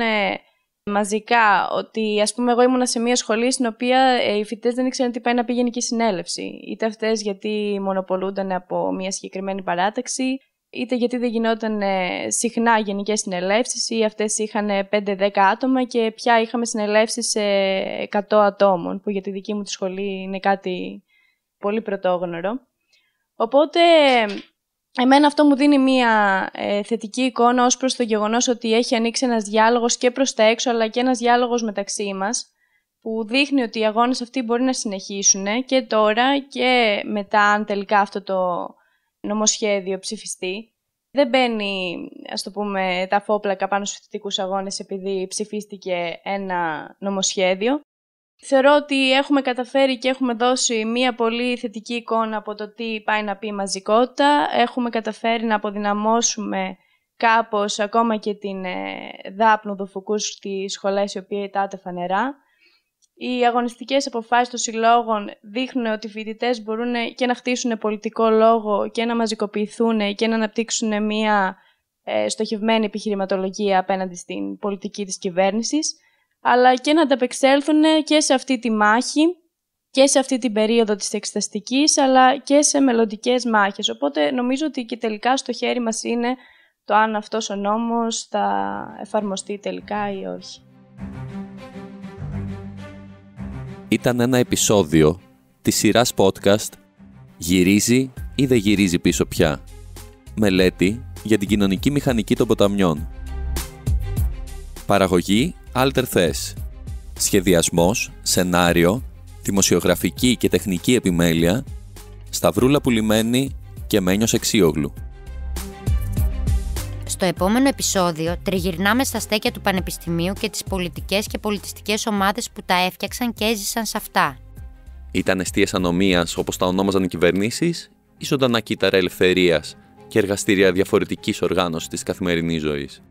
μαζικά ότι ας πούμε εγώ ήμουνα σε μια σχολή στην οποία ε, οι φοιτητές δεν ήξεραν τι πάει να πει γενική συνέλευση. Είτε αυτές γιατί μονοπολούνταν από μια συγκεκριμένη παράταξη, είτε γιατί δεν γινόταν ε, συχνά γενικές συνελεύσεις ή αυτές είχαν 5-10 ε, άτομα και πια είχαμε συνελεύσεις σε 100 ατόμων, που για τη δική μου τη σχολή είναι κάτι πολύ πρωτόγνωρο. Οπότε Εμένα αυτό μου δίνει μία ε, θετική εικόνα ως προς το γεγονός ότι έχει ανοίξει ένας διάλογος και προς τα έξω αλλά και ένας διάλογος μεταξύ μας που δείχνει ότι οι αγώνες αυτοί μπορεί να συνεχίσουν ε, και τώρα και μετά αν τελικά αυτό το νομοσχέδιο ψηφιστεί. Δεν μπαίνει, ας το πούμε, τα φόπλακα πάνω στους θετικούς αγώνες επειδή ψηφίστηκε ένα νομοσχέδιο Θεωρώ ότι έχουμε καταφέρει και έχουμε δώσει μία πολύ θετική εικόνα από το τι πάει να πει μαζικότητα. Έχουμε καταφέρει να αποδυναμώσουμε κάπως ακόμα και την ε, δάπνο δοφουκούς στις σχολές οι οποίες τάτε φανερά. Οι αγωνιστικές αποφάσεις των συλλόγων δείχνουν ότι οι φοιτητές μπορούν και να χτίσουν πολιτικό λόγο και να μαζικοποιηθούν και να αναπτύξουν μία ε, στοχευμένη επιχειρηματολογία απέναντι στην πολιτική της κυβέρνησης αλλά και να ανταπεξέλθουν και σε αυτή τη μάχη και σε αυτή την περίοδο της εξεταστικής, αλλά και σε μελλοντικές μάχες. Οπότε νομίζω ότι και τελικά στο χέρι μας είναι το αν αυτός ο νόμος θα εφαρμοστεί τελικά ή όχι. Ήταν ένα επεισόδιο της σειράς podcast «Γυρίζει ή δεν γυρίζει πίσω πια» μελέτη για την κοινωνική μηχανική των ποταμιών. Παραγωγή Alter Σχεδιασμός, σενάριο, δημοσιογραφική και τεχνική επιμέλεια, Σταυρούλα Πουλημένη και Μένιος Εξίογλου. Στο επόμενο επεισόδιο τριγυρνάμε στα στέκια του Πανεπιστημίου και τις πολιτικές και πολιτιστικές ομάδες που τα έφτιαξαν και έζησαν σε αυτά. Ήταν αιστείες ανομίας όπως τα ονόμαζαν οι κυβερνήσεις ή ζωντανά κύτταρα ελευθερίας και εργαστήρια διαφορετικής οργάνωσης της καθημερινής ζωής.